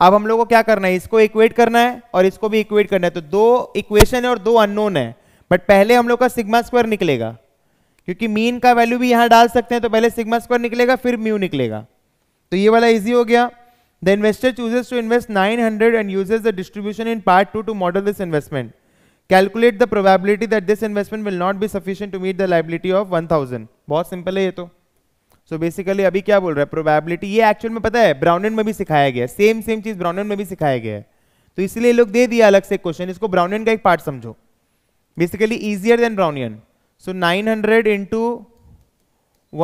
अब हम लोग को क्या करना है इसको इक्वेट करना है और इसको भी इक्वेट करना है तो दो इक्वेशन है और दो अननोन है बट पहले हम लोग का सिग्मा स्क्वायर निकलेगा क्योंकि मीन का वैल्यू भी यहां डाल सकते हैं तो पहले सिग्मा स्क्वायर निकलेगा फिर म्यू निकलेगा तो ये वाला इजी हो गया the investor chooses to invest 900 and uses the distribution in part two to model this investment calculate the probability that this investment will not be sufficient to meet the liability of one thousand बहुत simple है ये तो सो so basically अभी क्या बोल रहा है probability ये एक्चुअल में पता है ब्राउनन में भी सिखाया गया सेम सेम चीज ब्राउनन में भी सिखाया गया है तो इसलिए लोग दे दिया अलग से क्वेश्चन इसको ब्राउनियन का एक पार्ट समझो basically easier than Brownian so 900 hundred into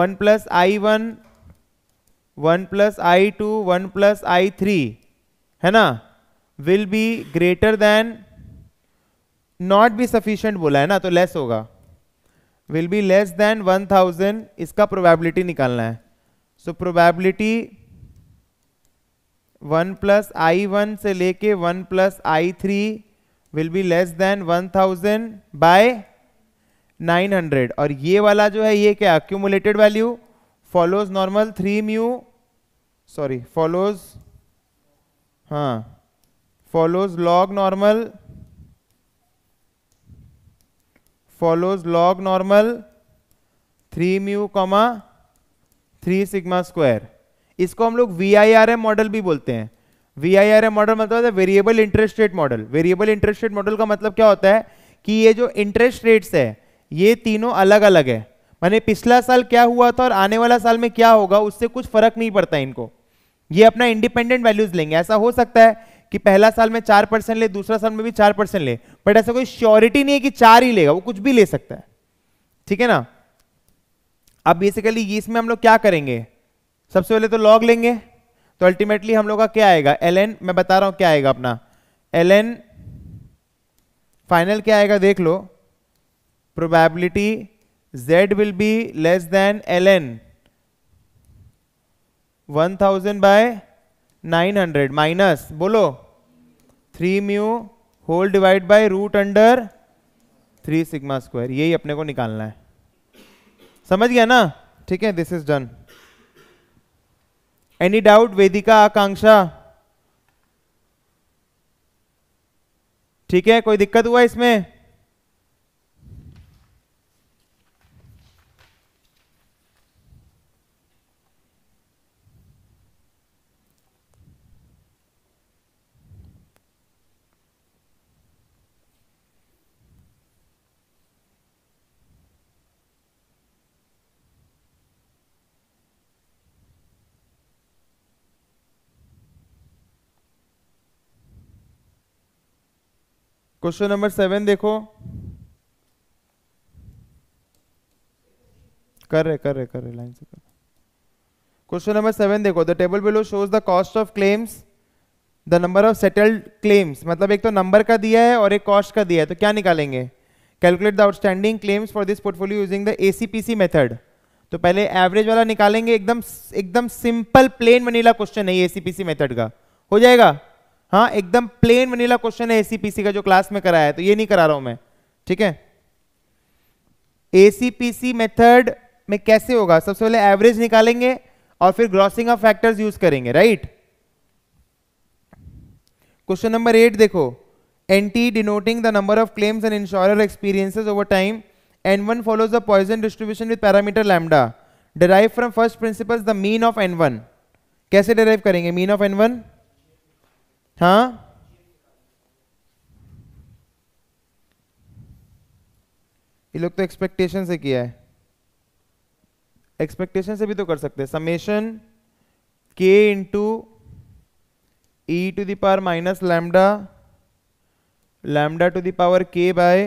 one plus आई वन वन प्लस आई टू वन प्लस आई थ्री है ना will be greater than not be sufficient बोला है ना तो लेस होगा will be less than one thousand इसका probability निकालना है सो प्रोबेबिलिटी वन प्लस आई वन से लेके one plus I three will be less than one thousand by nine hundred और ये वाला जो है ये क्या accumulated value follows normal three mu sorry follows हाँ follows log normal follows log normal 3 mu comma 3 sigma square इसको हम लोग V I R M model भी बोलते हैं V I R M model मतलब variable interest rate model variable interest rate model का मतलब क्या होता है कि ये जो इंटरेस्ट रेट्स है ये तीनों अलग अलग है मैंने पिछला साल क्या हुआ था और आने वाला साल में क्या होगा उससे कुछ फर्क नहीं पड़ता इनको ये अपना इंडिपेंडेंट वैल्यूज लेंगे ऐसा हो सकता है कि पहला साल में चार परसेंट ले दूसरा साल में भी चार परसेंट ले बट ऐसा कोई श्योरिटी नहीं है कि चार ही लेगा वो कुछ भी ले सकता है ठीक है ना अब बेसिकली इसमें हम लोग क्या करेंगे सबसे पहले तो लॉग लेंगे तो अल्टीमेटली हम लोग का क्या आएगा एल मैं बता रहा हूं क्या आएगा अपना एल फाइनल क्या आएगा देख लो probability z will be less than ln 1000 one thousand by nine hundred minus बोलो three mu whole divide by root under three sigma square यही अपने को निकालना है समझ गया ना ठीक है this is done any doubt Vedika Akanksha ठीक है कोई दिक्कत हुआ इसमें क्वेश्चन नंबर सेवन देखो कर रहे कर रहे कर रहे लाइन से कर क्वेश्चन नंबर सेवन देखो the table below shows the cost of claims the number of settled claims मतलब एक तो नंबर का दिया है और एक कॉस्ट का दिया है तो क्या निकालेंगे calculate the outstanding claims for this portfolio using the ACPC method तो पहले एवरेज वाला निकालेंगे एकदम एकदम सिंपल प्लेन वनीला क्वेश्चन है एसीपीसी मेथड का हो जाएगा हाँ एकदम प्लेन वनीला क्वेश्चन है एसीपीसी का जो क्लास में कराया है तो ये नहीं करा रहा हूं मैं ठीक है एसीपीसी मेथड में कैसे होगा सबसे पहले एवरेज निकालेंगे और फिर ग्रॉसिंग ऑफ फैक्टर्स यूज करेंगे राइट क्वेश्चन नंबर एट देखो N T denoting the number of claims and insurer experiences over time N one follows the Poisson distribution with parameter lambda derive from first principle the mean of N one कैसे derive करेंगे mean of N one हाँ ये लोग तो expectation से किया है expectation से भी तो कर सकते हैं summation k into E to the power minus lambda lambda to the power k by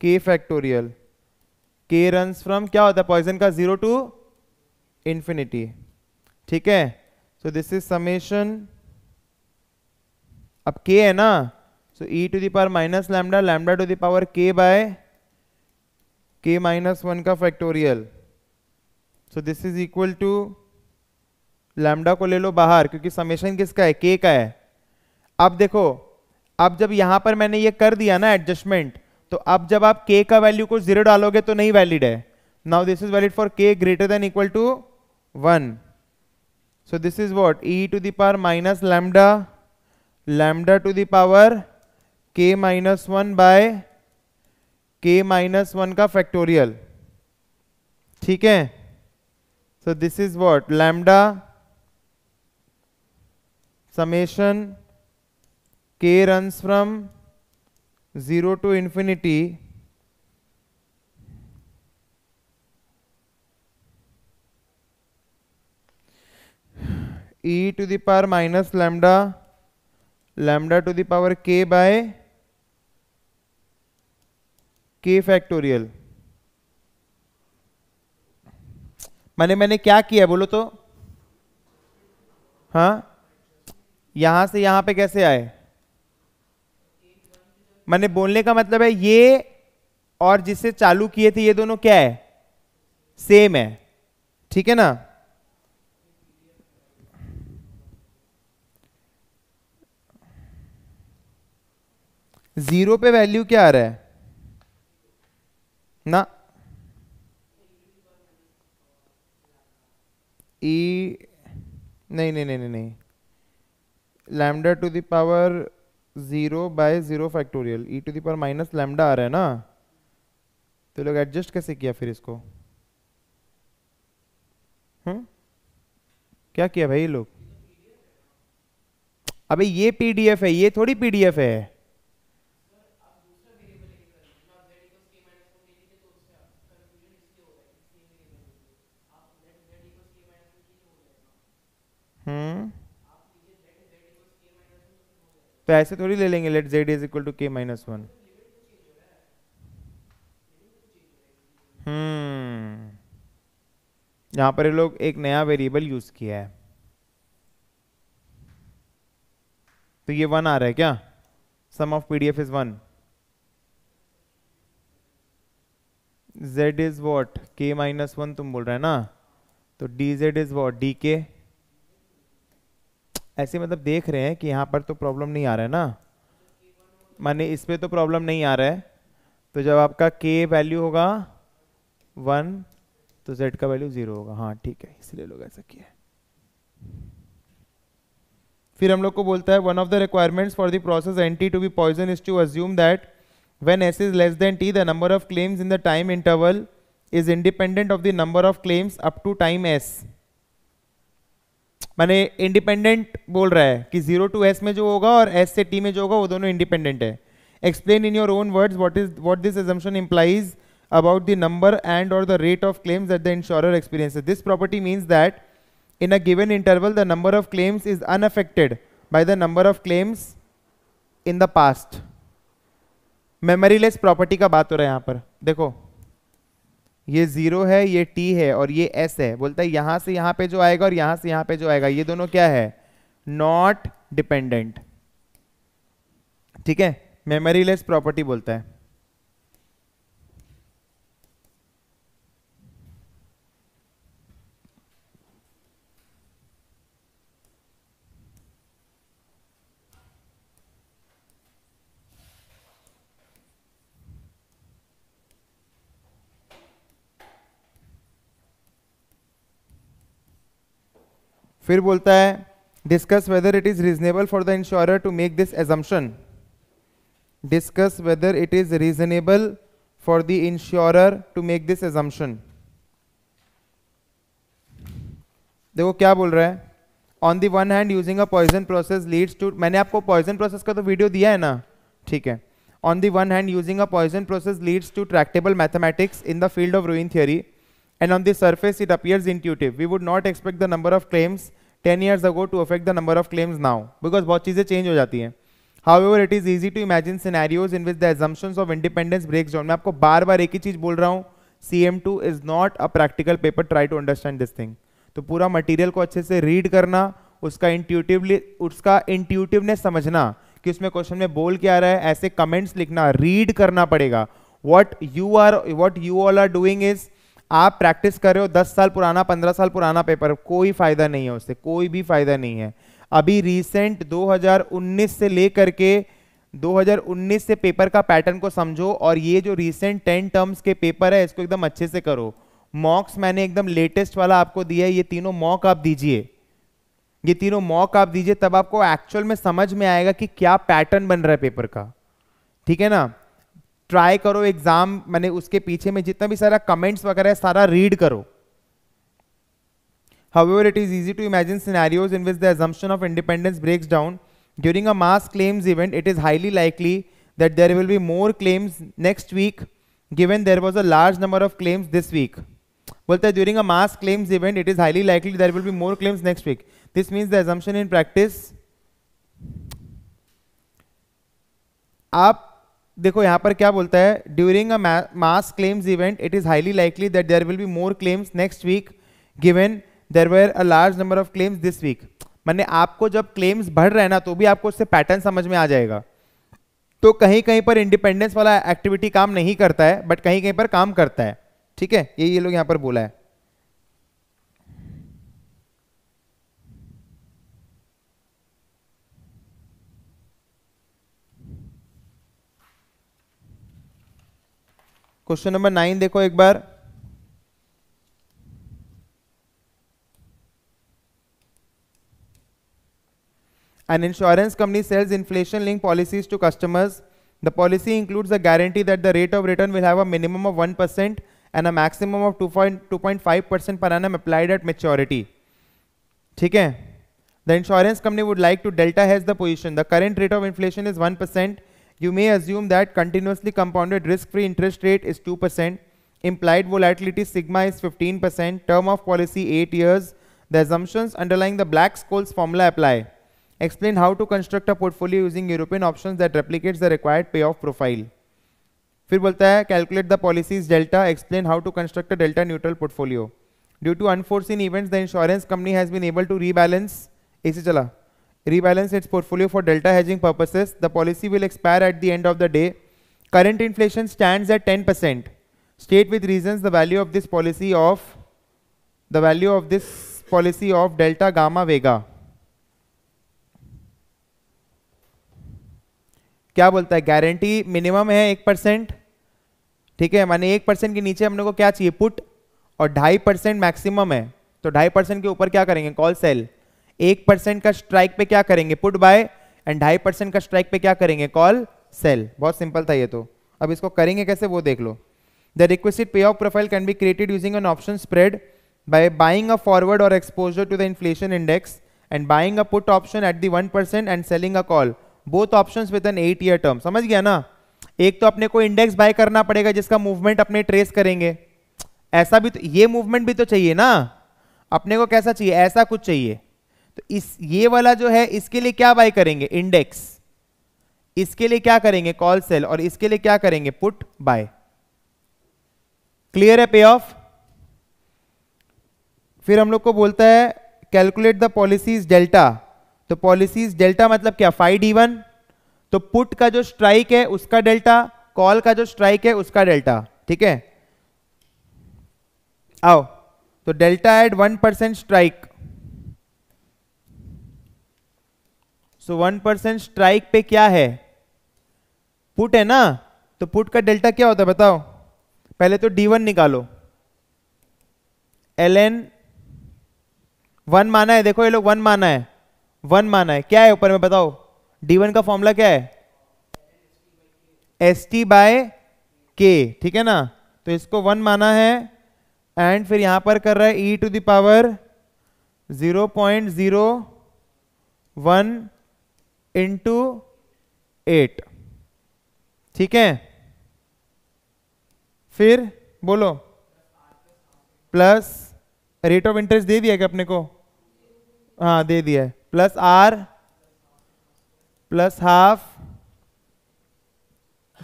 k factorial k run from क्या होता है पॉइजन का जीरो टू इंफिनिटी ठीक है सो दिस इज समेशन अब k है ना so e to the power minus lambda lambda to the power k by k minus one का factorial so this is equal to lambda को ले लो बाहर क्योंकि समेशन किसका है के का है अब देखो अब जब यहां पर मैंने ये कर दिया ना एडजस्टमेंट तो अब जब आप के का वैल्यू को जीरो डालोगे तो नहीं वैलिड है now this is valid for k greater than equal to one so this is what e to the power minus lambda lambda to the power k minus one by k minus one का factorial ठीक है so this is what lambda summation k runs from zero to infinity e to the power minus lambda lambda to the power k by k factorial मैंने मैंने क्या किया बोलो तो हाँ यहां से यहां पे कैसे आए मैंने बोलने का मतलब है ये और जिससे चालू किए थे ये दोनों क्या है सेम है ठीक है ना जीरो पे वैल्यू क्या आ रहा है ना ई e, नहीं नहीं नहीं नहीं नहीं lambda to the power zero by zero factorial e to the power minus lambda आ रहा है ना तो लोग एडजस्ट कैसे किया फिर इसको हम्म क्या किया भाई ये लोग अबे ये पीडीएफ है ये थोड़ी पीडीएफ है तो ऐसे थोड़ी ले लेंगे let z is equal to k minus one hmm यहां पर ये लोग एक नया वेरिएबल यूज किया है तो ये वन आ रहा है क्या sum of PDF is one z is what k minus one तुम बोल रहे हैं ना तो d z is what d k ऐसे मतलब देख रहे हैं कि यहाँ पर तो प्रॉब्लम नहीं आ रहा है ना माने इस पर तो प्रॉब्लम नहीं आ रहा है तो जब आपका के वैल्यू होगा वन तो जेड का वैल्यू ज़ीरो होगा हाँ ठीक है इसलिए लोग ऐसा किया फिर हम लोग को बोलता है one of the requirements for the process N t to be Poisson is to assume that when s is less than t the number of claims in the time interval is independent of the number of claims up to time s मैंने independent बोल रहा है कि zero to S में जो होगा और S से टी में जो होगा वो दोनों इंडिपेंडेंट है explain in your own words what is what this assumption implies about the number and और the rate of claims at the insurer experience this property means that in a given interval the number of claims is unaffected by the number of claims in the past memoryless property का बात हो रहा है यहाँ पर देखो ये zero है ये टी है और ये एस है बोलता है यहां से यहां पे जो आएगा और यहां से यहां पे जो आएगा ये दोनों क्या है नॉट डिपेंडेंट ठीक है मेमोरी लेस प्रॉपर्टी बोलता है फिर बोलता है discuss whether it is reasonable for the insurer to make this assumption discuss whether it is reasonable for the insurer to make this assumption देखो क्या बोल रहा है on the one hand using a Poisson process leads to मैंने आपको poison process का तो video दिया है ना ठीक है on the one hand using a Poisson process leads to tractable mathematics in the field of ruin theory and on the surface it appears intuitive we would not expect the number of claims 10 years ago to affect the number of claims now because bahut cheeze change ho jati hain however it is easy to imagine scenarios in which the assumptions of independence breaks down main aapko बार बार ek hi cheez bol raha hu cm2 is not a practical paper try to understand this thing to pura material ko acche se read karna uska intuitively uska intuitiveness samajhna intuitiveness समझना कि उसमें question में बोल क्या आ रहा है ऐसे comments लिखना रीड करना पड़ेगा what you are what you all are doing is आप प्रैक्टिस कर रहे हो दस साल पुराना पंद्रह साल पुराना पेपर कोई फायदा नहीं है उससे कोई भी फायदा नहीं है अभी रिसेंट 2019 से लेकर के 2019 से पेपर का पैटर्न को समझो और ये जो रिसेंट टेन टर्म्स के पेपर है इसको एकदम अच्छे से करो मॉक्स मैंने एकदम लेटेस्ट वाला आपको दिया है ये तीनों मॉक आप दीजिए ये तीनों मॉक आप दीजिए तब आपको एक्चुअल में समझ में आएगा कि क्या पैटर्न बन रहा है पेपर का ठीक है ना ट्राई करो एग्जाम मैंने उसके पीछे में जितना भी सारा कमेंट्स वगैरह है सारा रीड करो However, it is easy to imagine scenarios in which the assumption of independence breaks down. During a mass claims event, it is highly likely that there will be more claims next week, given there was a large number of claims this week. बोलते हैं during a mass claims event it is highly likely there will be more claims next week this means the assumption in practice आप देखो यहाँ पर क्या बोलता है during a mass claims event it is highly likely that there will be more claims next week given there were a large number of claims this week मैंने आपको जब क्लेम्स बढ़ रहे हैं ना तो भी आपको उससे पैटर्न समझ में आ जाएगा तो कहीं कहीं पर इंडिपेंडेंस वाला एक्टिविटी काम नहीं करता है बट कहीं कहीं पर काम करता है ठीक है ये ये लोग यहाँ पर बोला है क्वेश्चन नंबर नाइन देखो एक बार an insurance company sells inflation linked policies to customers the policy includes a guarantee that the rate of return will have a minimum of 1% and a maximum of 2.5% per annum applied at maturity ठीक है the insurance company would like to delta hedge the position the current rate of inflation is 1% you may assume that continuously compounded risk-free interest rate is 2%, implied volatility sigma is 15%, term of policy 8 years. The assumptions underlying the Black-Scholes formula apply. Explain how to construct a portfolio using European options that replicates the required payoff profile. फिर बोलता है calculate the policy's delta. Explain how to construct a delta-neutral portfolio. Due to unforeseen events, the insurance company has been able to rebalance. ऐसे चला rebalance its portfolio for delta hedging purposes. The policy will expire at the end of the day. Current inflation stands at 10%. State with reasons the value of this policy of the value of this policy of delta gamma vega. क्या बोलता है guarantee minimum है एक percent ठीक है माने एक percent के नीचे हमने को क्या चाहिए पुट और ढाई परसेंट मैक्सिमम है तो ढाई परसेंट के ऊपर क्या करेंगे कॉल सेल एक परसेंट का स्ट्राइक पे क्या करेंगे पुट बाय एंड ढाई परसेंट का स्ट्राइक पे क्या करेंगे कॉल सेल बहुत सिंपल था ये तो अब इसको करेंगे कैसे वो देख लो the requested payoff profile can be created using an option spread buying a forward और exposure to the inflation index and buying a put option at the one percent and selling a call both options with an eight year term समझ गया ना एक तो अपने को index bye करना पड़ेगा जिसका मूवमेंट अपने ट्रेस करेंगे ऐसा भी तो ये मूवमेंट भी तो चाहिए ना अपने को कैसा चाहिए ऐसा कुछ चाहिए तो इस ये वाला जो है इसके लिए क्या बाय करेंगे इंडेक्स इसके लिए क्या करेंगे कॉल सेल और इसके लिए क्या करेंगे पुट बाय क्लियर है पे ऑफ फिर हम लोग को बोलता है कैलकुलेट द पॉलिसीज डेल्टा तो पॉलिसीज डेल्टा मतलब क्या फाइव डी वन तो पुट का जो स्ट्राइक है उसका डेल्टा कॉल का जो स्ट्राइक है उसका डेल्टा ठीक है आओ तो delta at one percent strike so one percent strike पे क्या है पुट है ना तो पुट का डेल्टा क्या होता है बताओ पहले तो डी वन निकालो एल एन वन माना है देखो ये लोग वन माना है वन माना है क्या है ऊपर में बताओ डी वन का फॉर्मूला क्या है एस टी बाय के ठीक है ना तो इसको वन माना है एंड फिर यहां पर कर रहा है e to the power zero point zero one into eight ठीक है फिर बोलो प्लस रेट ऑफ इंटरेस्ट दे दिया क्या अपने को हाँ दे दिया है plus r plus half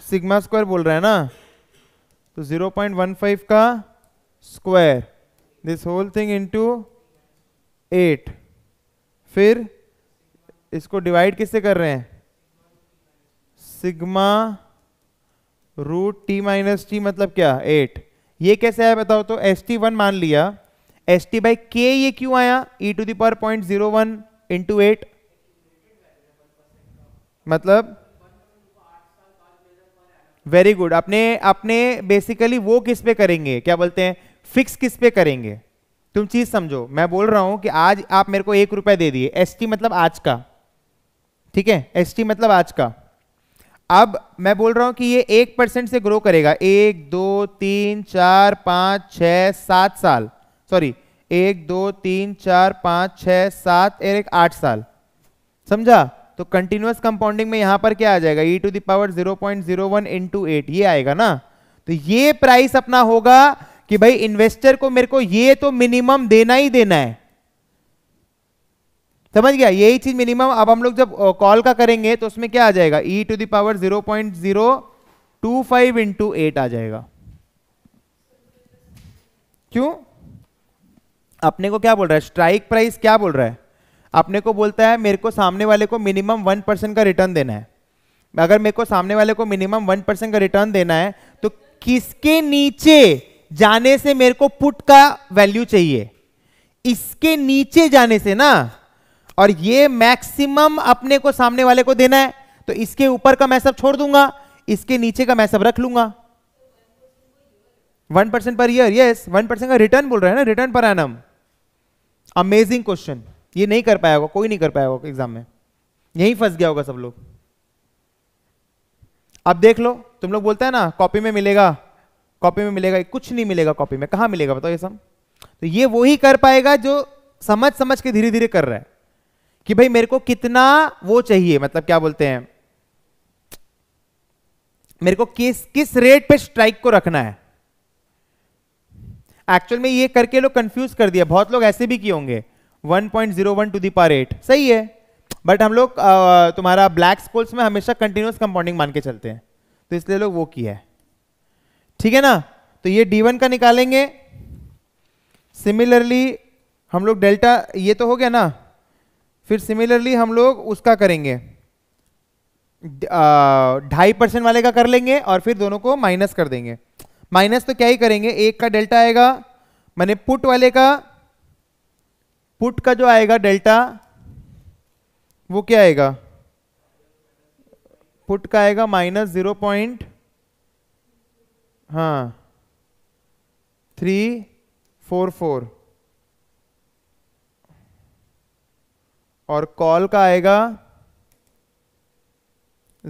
sigma square बोल रहा है ना तो 0.15 का square this whole thing into eight फिर इसको डिवाइड किससे कर रहे हैं sigma root t minus t मतलब क्या एट ये कैसे आया बताओ तो एस टी वन मान लिया एस टी बाई के ये क्यों आया e to the power point zero one into eight मतलब वेरी गुड अपने अपने बेसिकली वो किस पे करेंगे क्या बोलते हैं फिक्स किस पे करेंगे तुम चीज समझो मैं बोल रहा हूं कि आज आप मेरे को एक रुपया दे दिए एस टी मतलब आज का ठीक है एस मतलब आज का अब मैं बोल रहा हूं कि ये एक परसेंट से ग्रो करेगा एक दो तीन चार पाँच छ सात साल सॉरी एक दो तीन चार पाँच छ सात एक आठ साल समझा तो कंटिन्यूस कंपाउंडिंग में यहां पर क्या आ जाएगा e to the power zero point zero one into eight ये आएगा ना तो ये प्राइस अपना होगा कि भाई इन्वेस्टर को मेरे को ये तो मिनिमम देना ही देना है समझ गया यही चीज मिनिमम अब हम लोग जब कॉल का करेंगे तो उसमें क्या आ जाएगा e to the power zero point zero two five into eight आ जाएगा क्यों अपने को क्या बोल रहा है स्ट्राइक प्राइस क्या बोल रहा है अपने को बोलता है मेरे को सामने वाले को मिनिमम वन परसेंट का रिटर्न देना है अगर मेरे को सामने वाले को मिनिमम वन परसेंट का रिटर्न देना है तो किसके नीचे जाने से मेरे को पुट का वैल्यू चाहिए इसके नीचे जाने से ना और ये मैक्सिमम अपने को सामने वाले को देना है तो इसके ऊपर का मैं सब छोड़ दूंगा इसके नीचे का मैं सब रख लूंगा one percent per year yes one percent का रिटर्न बोल रहे हैं ना return per annum amazing question ये नहीं कर पाया होगा कोई नहीं कर पाया होगा एग्जाम में यही फंस गया होगा सब लोग अब देख लो तुम लोग बोलते हैं ना कॉपी में मिलेगा कॉपी में मिलेगा कुछ नहीं मिलेगा कॉपी में कहा मिलेगा बताओ ये सब तो ये वो ही कर पाएगा जो समझ समझ के धीरे धीरे कर रहा है कि भाई मेरे को कितना वो चाहिए मतलब क्या बोलते हैं मेरे को किस किस रेट पे स्ट्राइक को रखना है एक्चुअल में ये करके लोग कंफ्यूज कर दिया बहुत लोग ऐसे भी किए होंगे 1.01 टू दी पार एट सही है बट हम लोग तुम्हारा ब्लैक स्कोल्स में हमेशा कंटिन्यूस कंपाउंडिंग मान के चलते हैं तो इसलिए लोग वो किया है ठीक है ना तो ये डी का निकालेंगे सिमिलरली हम लोग डेल्टा ये तो हो गया ना फिर सिमिलरली हम लोग उसका करेंगे ढाई परसेंट वाले का कर लेंगे और फिर दोनों को माइनस कर देंगे माइनस तो क्या ही करेंगे एक का डेल्टा आएगा मैंने पुट वाले का पुट का जो आएगा डेल्टा वो क्या आएगा पुट का आएगा माइनस जीरो पॉइंट हाँ थ्री फोर फोर और कॉल का आएगा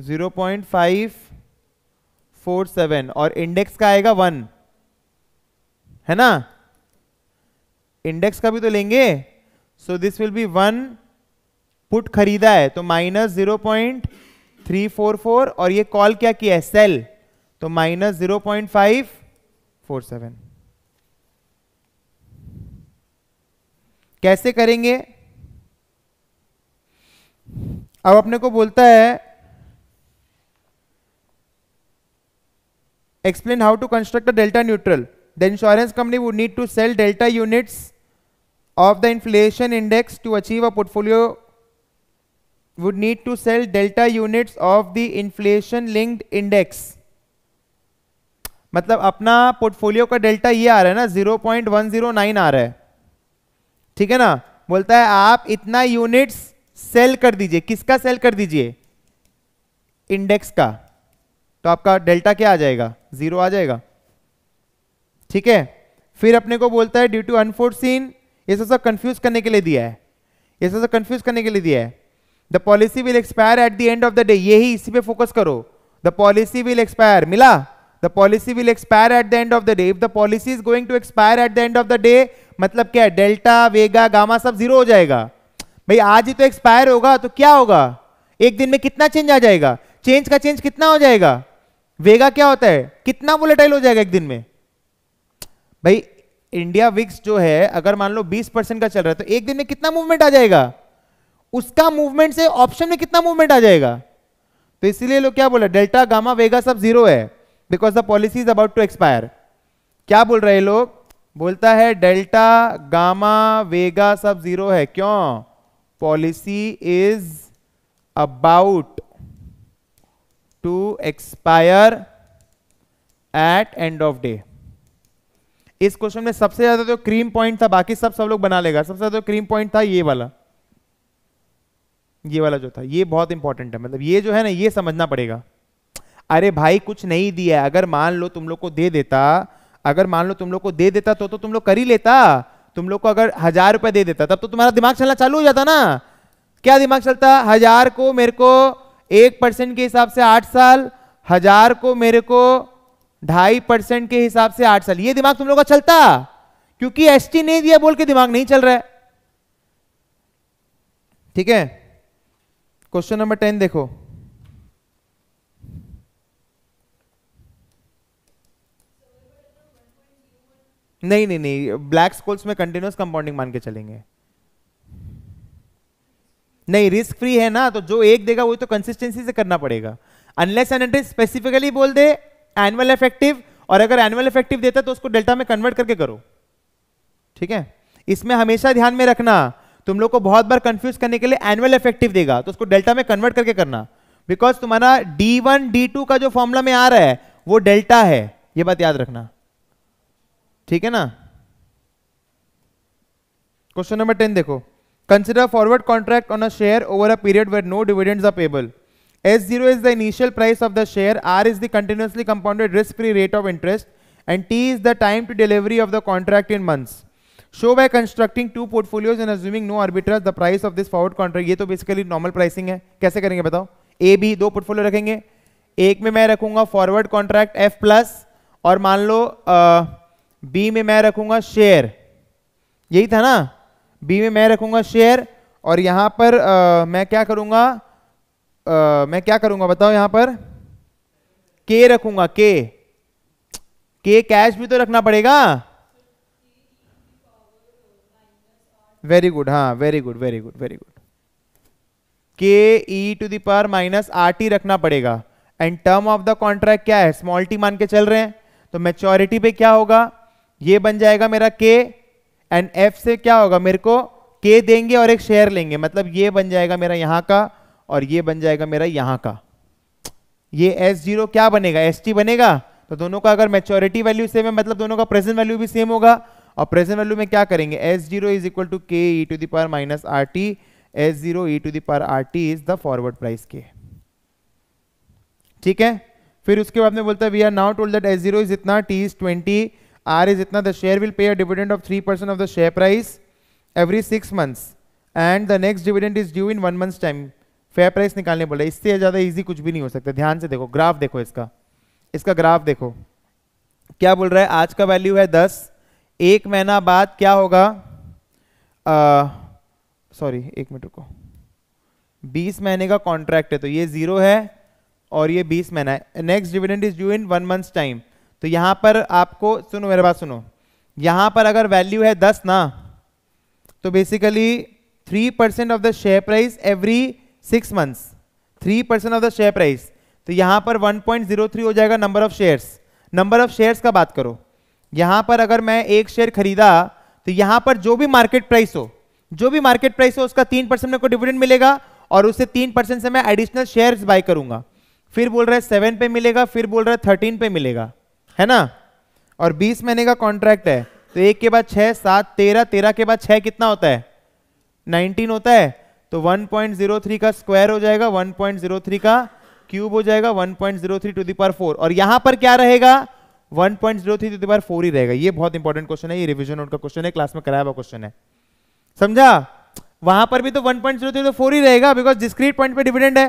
0.547 और इंडेक्स का आएगा वन है ना इंडेक्स का भी तो लेंगे so this will be one put खरीदा है तो minus zero point three four four और ये कॉल क्या किया है सेल तो minus zero point five four seven कैसे करेंगे अब अपने को बोलता है explain how to construct a delta neutral the insurance company would need to sell delta units of the inflation index to achieve a portfolio would need to sell delta units of the inflation linked index मतलब अपना portfolio का delta ये आ रहा है ना 0.109 आ रहा है ठीक है ना बोलता है आप इतना यूनिट्स सेल कर दीजिए किसका सेल कर दीजिए इंडेक्स का तो आपका डेल्टा क्या आ जाएगा जीरो आ जाएगा ठीक है फिर अपने को बोलता है ड्यू टू अनफोर्सिन ये सब सब कंफ्यूज करने के लिए दिया है ये सब सब कंफ्यूज करने के लिए दिया है the policy will expire at the end of the day यही इसी पे फोकस करो द पॉलिसी विल एक्सपायर मिला the policy will expire at the end of the day if the policy is going to expire at the end of the day मतलब क्या है delta vega gamma सब zero हो जाएगा भाई आज ही तो एक्सपायर होगा तो क्या होगा एक दिन में कितना चेंज आ जाएगा चेंज का चेंज कितना हो जाएगा वेगा क्या होता है कितना वोलेटाइल हो जाएगा एक दिन में भाई इंडिया विक्स जो है अगर मान लो 20 परसेंट का चल रहा है तो एक दिन में कितना मूवमेंट आ जाएगा उसका मूवमेंट से ऑप्शन में कितना मूवमेंट आ जाएगा तो इसीलिए लोग क्या बोला डेल्टा गामा वेगा सब जीरो है because the policy is about to expire क्या बोल रहे लोग बोलता है डेल्टा गामा वेगा सब जीरो है क्यों policy is about to expire at end of day इस क्वेश्चन में सबसे ज्यादा तो क्रीम पॉइंट था बाकी सब सब लोग बना लेगा सबसे ज्यादा तो क्रीम पॉइंट था ये वाला ये वाला जो था ये बहुत इंपॉर्टेंट है मतलब ये जो है ना ये समझना पड़ेगा अरे भाई कुछ नहीं दिया अगर मान लो तुम लोग को दे देता अगर मान लो तुम लोग को दे देता तो तो तुम लोग कर ही लेता तुम लोग को अगर हजार रुपए दे देता तब तो तुम्हारा दिमाग चलना चालू हो जाता ना क्या दिमाग चलता हजार को मेरे को एक परसेंट के हिसाब से आठ साल हजार को मेरे को ढाई परसेंट के हिसाब से आठ साल ये दिमाग तुम लोग का चलता क्योंकि एस नहीं दिया बोल के दिमाग नहीं चल रहा है ठीक है क्वेश्चन नंबर टेन देखो नहीं नहीं नहीं ब्लैक स्कोल्स में कंटिन्यूस कंपाउंडिंग मान के चलेंगे नहीं रिस्क फ्री है ना तो जो एक देगा वही तो कंसिस्टेंसी से करना पड़ेगा अनलेस एंड स्पेसिफिकली बोल दे एनुअल इफेक्टिव और अगर एनुअल इफेक्टिव देता तो उसको डेल्टा में कन्वर्ट करके करो ठीक है इसमें हमेशा ध्यान में रखना तुम लोग को बहुत बार कंफ्यूज करने के लिए एनुअल इफेक्टिव देगा तो उसको डेल्टा में कन्वर्ट करके करना बिकॉज तुम्हारा डी वन डी टू का जो फॉर्मुला में आ रहा है वो डेल्टा है ये बात याद रखना ठीक है ना क्वेश्चन नंबर टेन देखो consider forward contract on a share over a period where no dividends are payable S zero is the initial price of the share R is the continuously compounded risk free rate of interest and T is the time to delivery of the contract in months show by constructing two portfolios and assuming no arbitrage the price of this forward contract ये तो basically normal pricing है कैसे करेंगे बताओ A B दो portfolio रखेंगे एक में मैं रखूंगा फॉरवर्ड कॉन्ट्रैक्ट एफ प्लस और मान लो बी में मैं रखूंगा शेयर यही था ना बी में मैं रखूंगा शेयर और यहां पर आ, मैं क्या करूंगा आ, मैं क्या करूंगा बताओ यहां पर के रखूंगा के के कैश भी तो रखना पड़ेगा वेरी गुड हाँ very good very good very good K e to the power minus R T रखना पड़ेगा and term of the contract क्या है स्मॉल टी मान के चल रहे हैं तो मेच्योरिटी पे क्या होगा ये बन जाएगा मेरा के एंड एफ से क्या होगा मेरे को के देंगे और एक शेयर लेंगे मतलब ये बन जाएगा मेरा यहां का और ये बन जाएगा मेरा यहां का ये एस जीरो क्या बनेगा एस टी बनेगा तो दोनों का अगर मेच्योरिटी वैल्यू सेम है मतलब दोनों का प्रेजेंट वैल्यू भी सेम होगा और प्रेजेंट वैल्यू में क्या करेंगे S zero is equal to K e to the power minus R T S zero e to the power R T is the forward price K ठीक है फिर उसके बाद में बोलता है we are now told that S zero is इतना T is twenty R is इतना the share will pay a dividend of three percent of the share price every six months and the next dividend is due in one months time fair price निकालने बोला इससे ज़्यादा easy कुछ भी नहीं हो सकता ध्यान से देखो ग्राफ देखो इसका इसका ग्राफ देखो क्या बोल रहा है आज का वैल्यू है दस एक महीना बाद क्या होगा सॉरी एक मिनट रुको बीस महीने का कॉन्ट्रैक्ट है तो ये जीरो है और ये बीस महीना है next dividend is due in one months time तो यहां पर आपको सुनो मेरे बात सुनो यहां पर अगर वैल्यू है दस ना तो basically three percent of the share price every six months three percent of the share price तो यहां पर 1.03 हो जाएगा number of shares number of shares का बात करो यहां पर अगर मैं एक शेयर खरीदा तो यहां पर जो भी मार्केट प्राइस हो जो भी मार्केट प्राइस हो उसका तीन परसेंट मेरे को डिविडेंड मिलेगा और उससे तीन परसेंट से मैं एडिशनल शेयर्स बाय करूंगा फिर बोल रहा है सेवन पे मिलेगा फिर बोल रहा है थर्टीन पे मिलेगा है ना और बीस महीने का कॉन्ट्रैक्ट है तो एक के बाद छः सात तेरह तेरह के बाद छः कितना होता है नाइनटीन होता है तो 1.03 का स्क्वायर हो जाएगा 1.03 का क्यूब हो जाएगा 1.03 टू दर फोर और यहां पर क्या रहेगा 1.03 टू दर फोर ही रहेगा ये बहुत इंपॉर्टेंट क्वेश्चन है ये रिविजन नोट का क्वेश्चन है क्लास में कराया हुआ क्वेश्चन है समझा वहां पर भी तो वन 1.03 तो फोर ही रहेगा बिकॉज डिस्क्रीट पॉइंट पर डिविडेंड है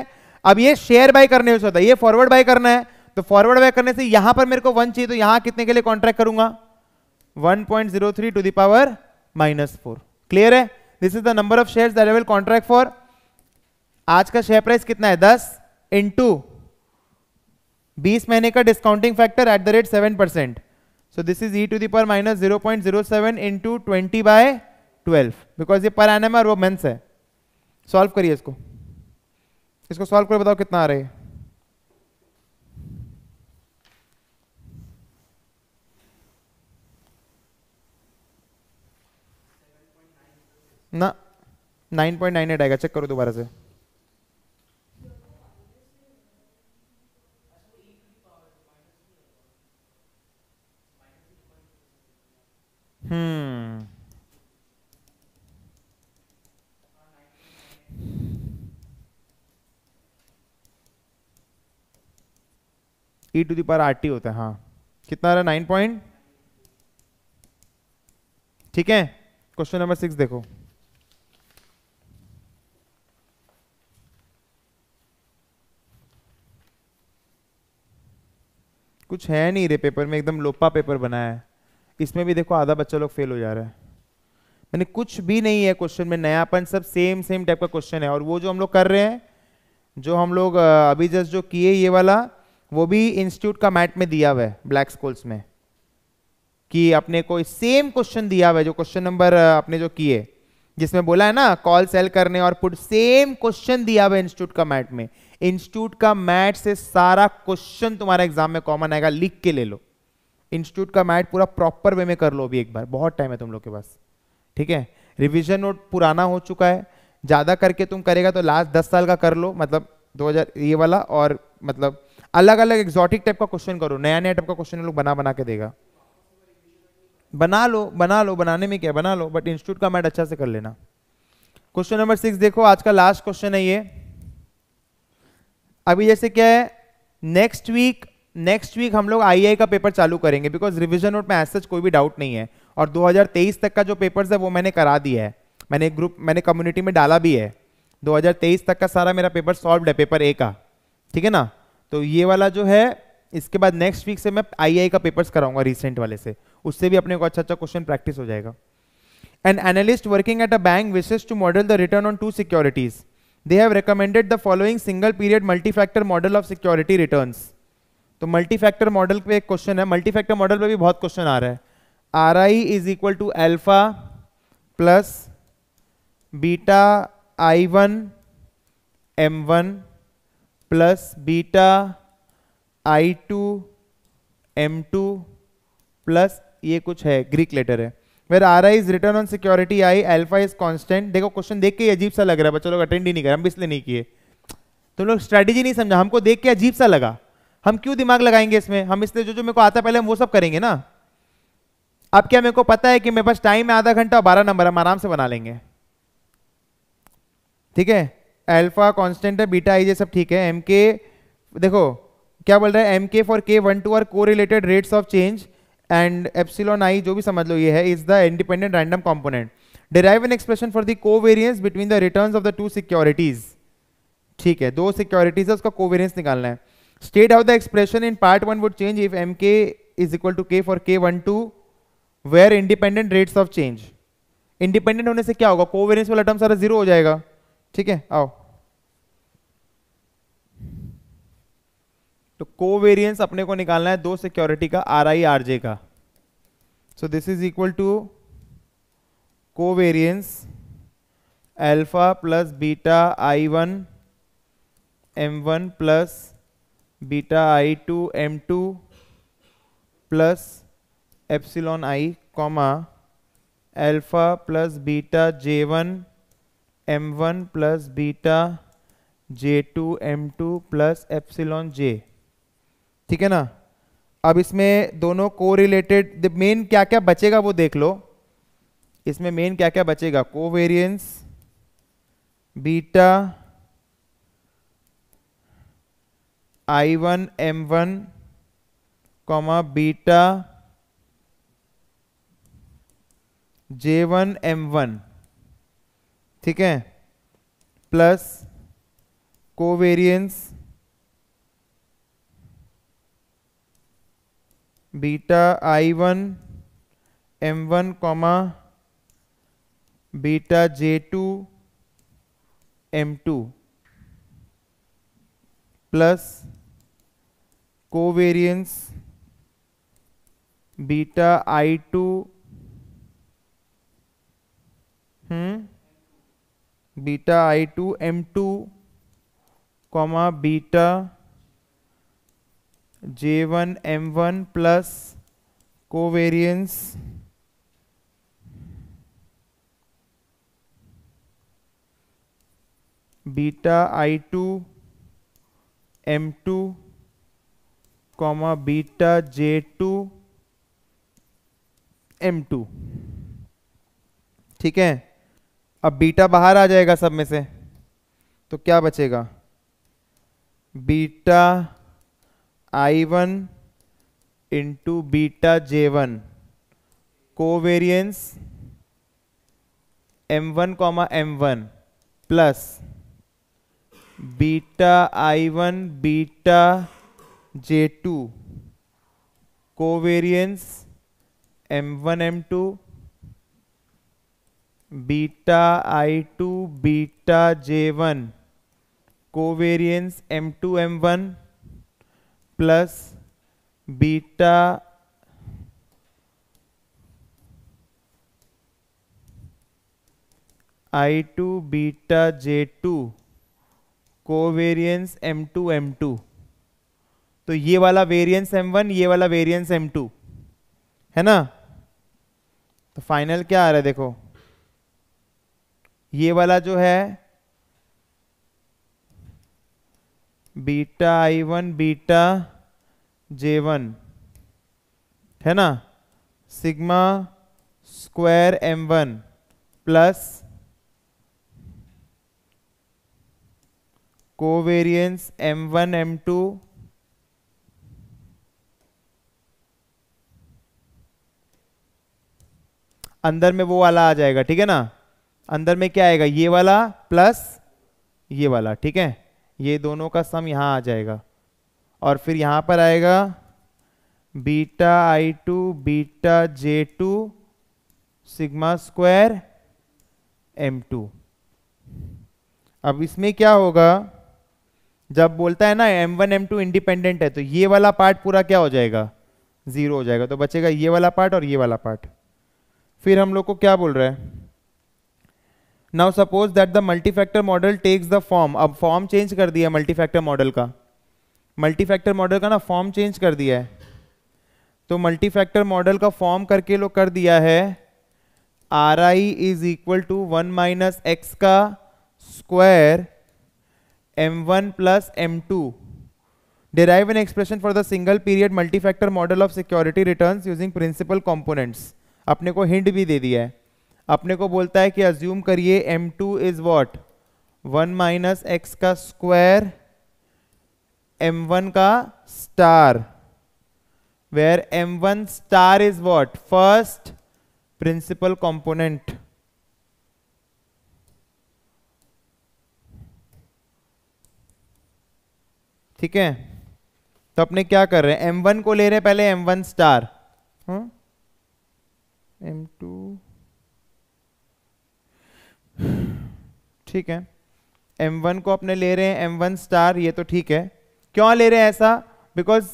अब ये शेयर बाय करने होता है ये फॉरवर्ड बाय करना है तो फॉरवर्ड वे करने से यहां पर मेरे को वन चाहिए तो यहां कितने के लिए कॉन्ट्रैक्ट करूंगा 1.03 to the power minus four clear है this is the number of share that will contract for आज का शेयर प्राइस कितना है दस टू बीस महीने का discounting factor at the rate seven percent so this is e to the power minus zero point zero seven into twenty by twelve because ये पर एन एम और वो मेन्स है सॉल्व करिए इसको इसको सॉल्व करो बताओ कितना आ रहा है ना नाइन पॉइंट नाइन एट आएगा चेक करो दोबारा से हम्म e to the power R T होता है हाँ कितना आ रहा नाइन पॉइंट ठीक है क्वेश्चन नंबर सिक्स देखो कुछ है नहीं रे पेपर में एकदम लोपा पेपर बनाया है इसमें भी देखो आधा बच्चा लोग फेल हो जा रहा है मैंने कुछ भी नहीं है क्वेश्चन में नयापन सब सेम सेम टाइप का क्वेश्चन है और वो जो हम लोग कर रहे हैं जो हम लोग अभी जस्ट जो किए ये वाला वो भी इंस्टीट्यूट का मैट में दिया हुआ है ब्लैक स्कूल्स में कि अपने को सेम क्वेश्चन दिया हुआ है जो क्वेश्चन नंबर आपने जो किए जिसमें बोला है ना कॉल सेल करने और पुट सेम क्वेश्चन दिया हुआ है इंस्टीट्यूट का मैट में इंस्टीट्यूट का मैट से सारा क्वेश्चन तुम्हारा एग्जाम में कॉमन आएगा लिख के ले लो इंस्टीट्यूट का मैट पूरा प्रॉपर वे में कर लो अभी एक बार बहुत टाइम है तुम लोग के पास ठीक है रिविजन नोट पुराना हो चुका है ज़्यादा करके तुम करेगा तो लास्ट दस साल का कर लो मतलब दो ये वाला और मतलब अलग अलग एग्जॉटिक टाइप का क्वेश्चन करो नया नया टाइप का क्वेश्चन लोग बना बना के देगा बना लो बना लो बनाने में क्या बना लो बट इंस्टीट्यूट का मैट अच्छा से कर लेना क्वेश्चन नंबर सिक्स देखो आज का लास्ट क्वेश्चन है ये अभी जैसे क्या है नेक्स्ट वीक नेक्स्ट वीक हम लोग आई का पेपर चालू करेंगे बिकॉज रिविजन नोट में ऐसा कोई भी डाउट नहीं है और 2023 तक का जो पेपर्स है वो मैंने करा दिया है मैंने ग्रुप मैंने कम्युनिटी में डाला भी है 2023 तक का सारा मेरा पेपर सॉल्व है पेपर ए का ठीक है ना तो ये वाला जो है इसके बाद नेक्स्ट वीक से मैं आई का पेपर्स कराऊंगा रिसेंट वाले से उससे भी अपने को अच्छा अच्छा क्वेश्चन प्रैक्टिस हो जाएगा and analyst working at a bank wishes to model the return on two securities they have recommended the following single period multifactor model of security return तो मल्टीफैक्टर मॉडल पे एक क्वेश्चन है मल्टीफैक्टर model पे भी बहुत question आ रहा है R I is equal to alpha plus beta I one M one plus beta I two M two plus ये कुछ है ग्रीक लेटर है where R I is return on security I alpha is constant देखो question देख के अजीब सा लग रहा है बच्चों लोग अटेंड ही नहीं कर हम इसलिए नहीं किए तुम लोग स्ट्रेटेजी नहीं समझा हमको देख के अजीब सा लगा हम क्यों दिमाग लगाएंगे इसमें हम इसलिए जो जो मेरे को आता पहले हम वो सब करेंगे ना अब क्या मेरे को पता है कि मेरे पास टाइम है आधा घंटा और बारह नंबर हम आराम से बना लेंगे ठीक है एल्फा कॉन्स्टेंट है बीटा आई ये सब ठीक है एम के देखो क्या बोल रहा है M K for K one two are को related rates of change and epsilon I जो भी समझ लो ये है is the independent random component derive an expression for the variance between the return of the two securities ठीक है दो सिक्योरिटीज है उसका को वेरियंस निकालना है state of the expression in part one would change if M K is equal to K for K one two were independent rates of change independent होने से क्या होगा कोवेरियंस वाला टर्म सारा जीरो हो जाएगा ठीक है आओ तो कोवेरियंस अपने को निकालना है दो सिक्योरिटी का आर आई आर जे का so this is equal to covariance alpha plus beta I one M one plus beta I two M two plus epsilon I comma alpha plus beta J one M one plus beta J two M two plus epsilon J ठीक है ना अब इसमें दोनों को related main क्या क्या बचेगा वो देख लो इसमें मेन क्या क्या बचेगा को variance beta I one M one comma beta J one M one ठीक है plus covariance beta I one M one comma beta J two M two plus covariance beta I two hmm beta I two M two comma beta J one M one plus covariance beta I two M two comma beta J two M two ठीक है अब beta बाहर आ जाएगा सब में से तो क्या बचेगा beta I one into beta J one covariance M one comma M one plus beta I one beta J two covariance M one M two beta I two beta J one covariance M two M one plus beta I two beta J two covariance M two M two तो ये वाला variance M one ये वाला variance M to है ना तो final क्या आ रहा है देखो ये वाला जो है beta I one beta J one है ना sigma square M one plus covariance M one M two अंदर में वो वाला आ जाएगा ठीक है ना अंदर में क्या आएगा ये वाला प्लस ये वाला ठीक है ये दोनों का सम यहां आ जाएगा और फिर यहाँ पर आएगा beta I two beta J two sigma square M two अब इसमें क्या होगा जब बोलता है ना M one M two independent है तो ये वाला पार्ट पूरा क्या हो जाएगा जीरो हो जाएगा तो बचेगा ये वाला पार्ट और ये वाला पार्ट फिर हम लोग को क्या बोल रहा है now suppose that the multifactor model takes the form अब फॉर्म चेंज कर दिया मल्टीफैक्टर मॉडल का मल्टी फैक्टर मॉडल का ना फॉर्म चेंज कर दिया है तो मल्टी फैक्टर मॉडल का फॉर्म करके लोग कर दिया है R I is equal to one minus X का square M one plus M two an expression for the single period multi factor model of security return using principal components अपने को hint भी दे दिया है अपने को बोलता है कि अज्यूम करिए M two is what one minus X का स्क्वायर m1 का star M m1 star is what first principal component ठीक है तो अपने क्या कर रहे हैं m1 को ले रहे हैं पहले m1 one star M two ठीक है m1 को अपने ले रहे हैं m1 स्टार ये तो ठीक है क्यों ले रहे हैं ऐसा बिकॉज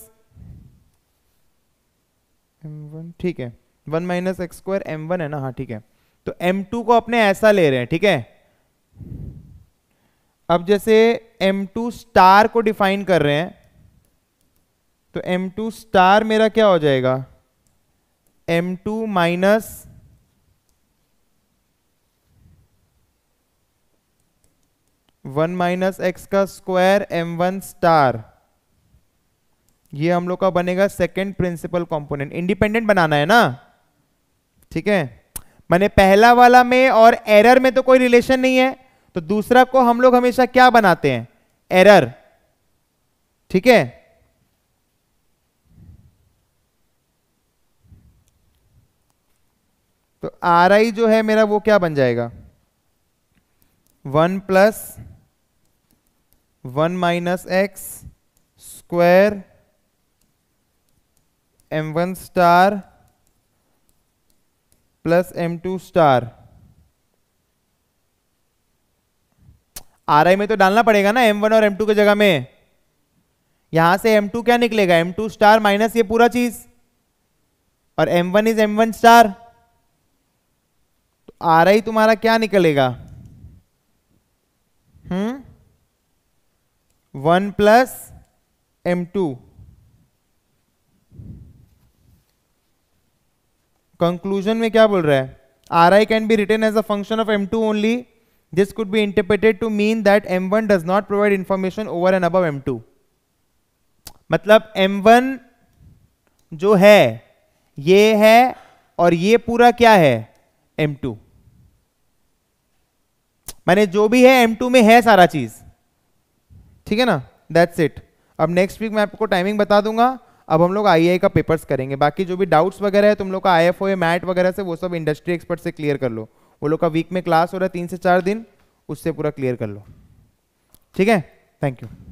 एम वन ठीक है one minus X square M one है ना हाँ ठीक है तो एम टू को अपने ऐसा ले रहे हैं ठीक है अब जैसे एम टू स्टार को डिफाइन कर रहे हैं तो एम टू स्टार मेरा क्या हो जाएगा M two minus one minus X का स्क्वायर एम वन स्टार ये हम लोग का बनेगा सेकेंड प्रिंसिपल कॉम्पोनेंट इंडिपेंडेंट बनाना है ना ठीक है मैंने पहला वाला में और एरर में तो कोई रिलेशन नहीं है तो दूसरा को हम लोग हमेशा क्या बनाते हैं एरर ठीक है तो आर आई जो है मेरा वो क्या बन जाएगा one plus one minus X square M one star plus M two star R I में तो डालना पड़ेगा ना एम वन और एम टू की जगह में यहां से एम टू क्या निकलेगा एम टू स्टार माइनस ये पूरा चीज और M one is M one star तो आर आई तुम्हारा क्या निकलेगा hmm one plus M two conclusion में क्या बोल रहा है R I can be return as a function of M two only this could be interpreted to mean that M one does not provide information over and अब M two मतलब M one जो है ये है और ये पूरा क्या है एम टू मैंने जो भी है एम टू में है सारा चीज ठीक है ना दैट्स इट अब नेक्स्ट वीक मैं आपको टाइमिंग बता दूंगा अब हम लोग आई का पेपर्स करेंगे बाकी जो भी डाउट्स वगैरह है तुम लोग का आई एफ मैट वगैरह से वो सब इंडस्ट्री एक्सपर्ट से क्लियर कर लो वो लोग का वीक में क्लास हो रहा है तीन से चार दिन उससे पूरा क्लियर कर लो ठीक है थैंक यू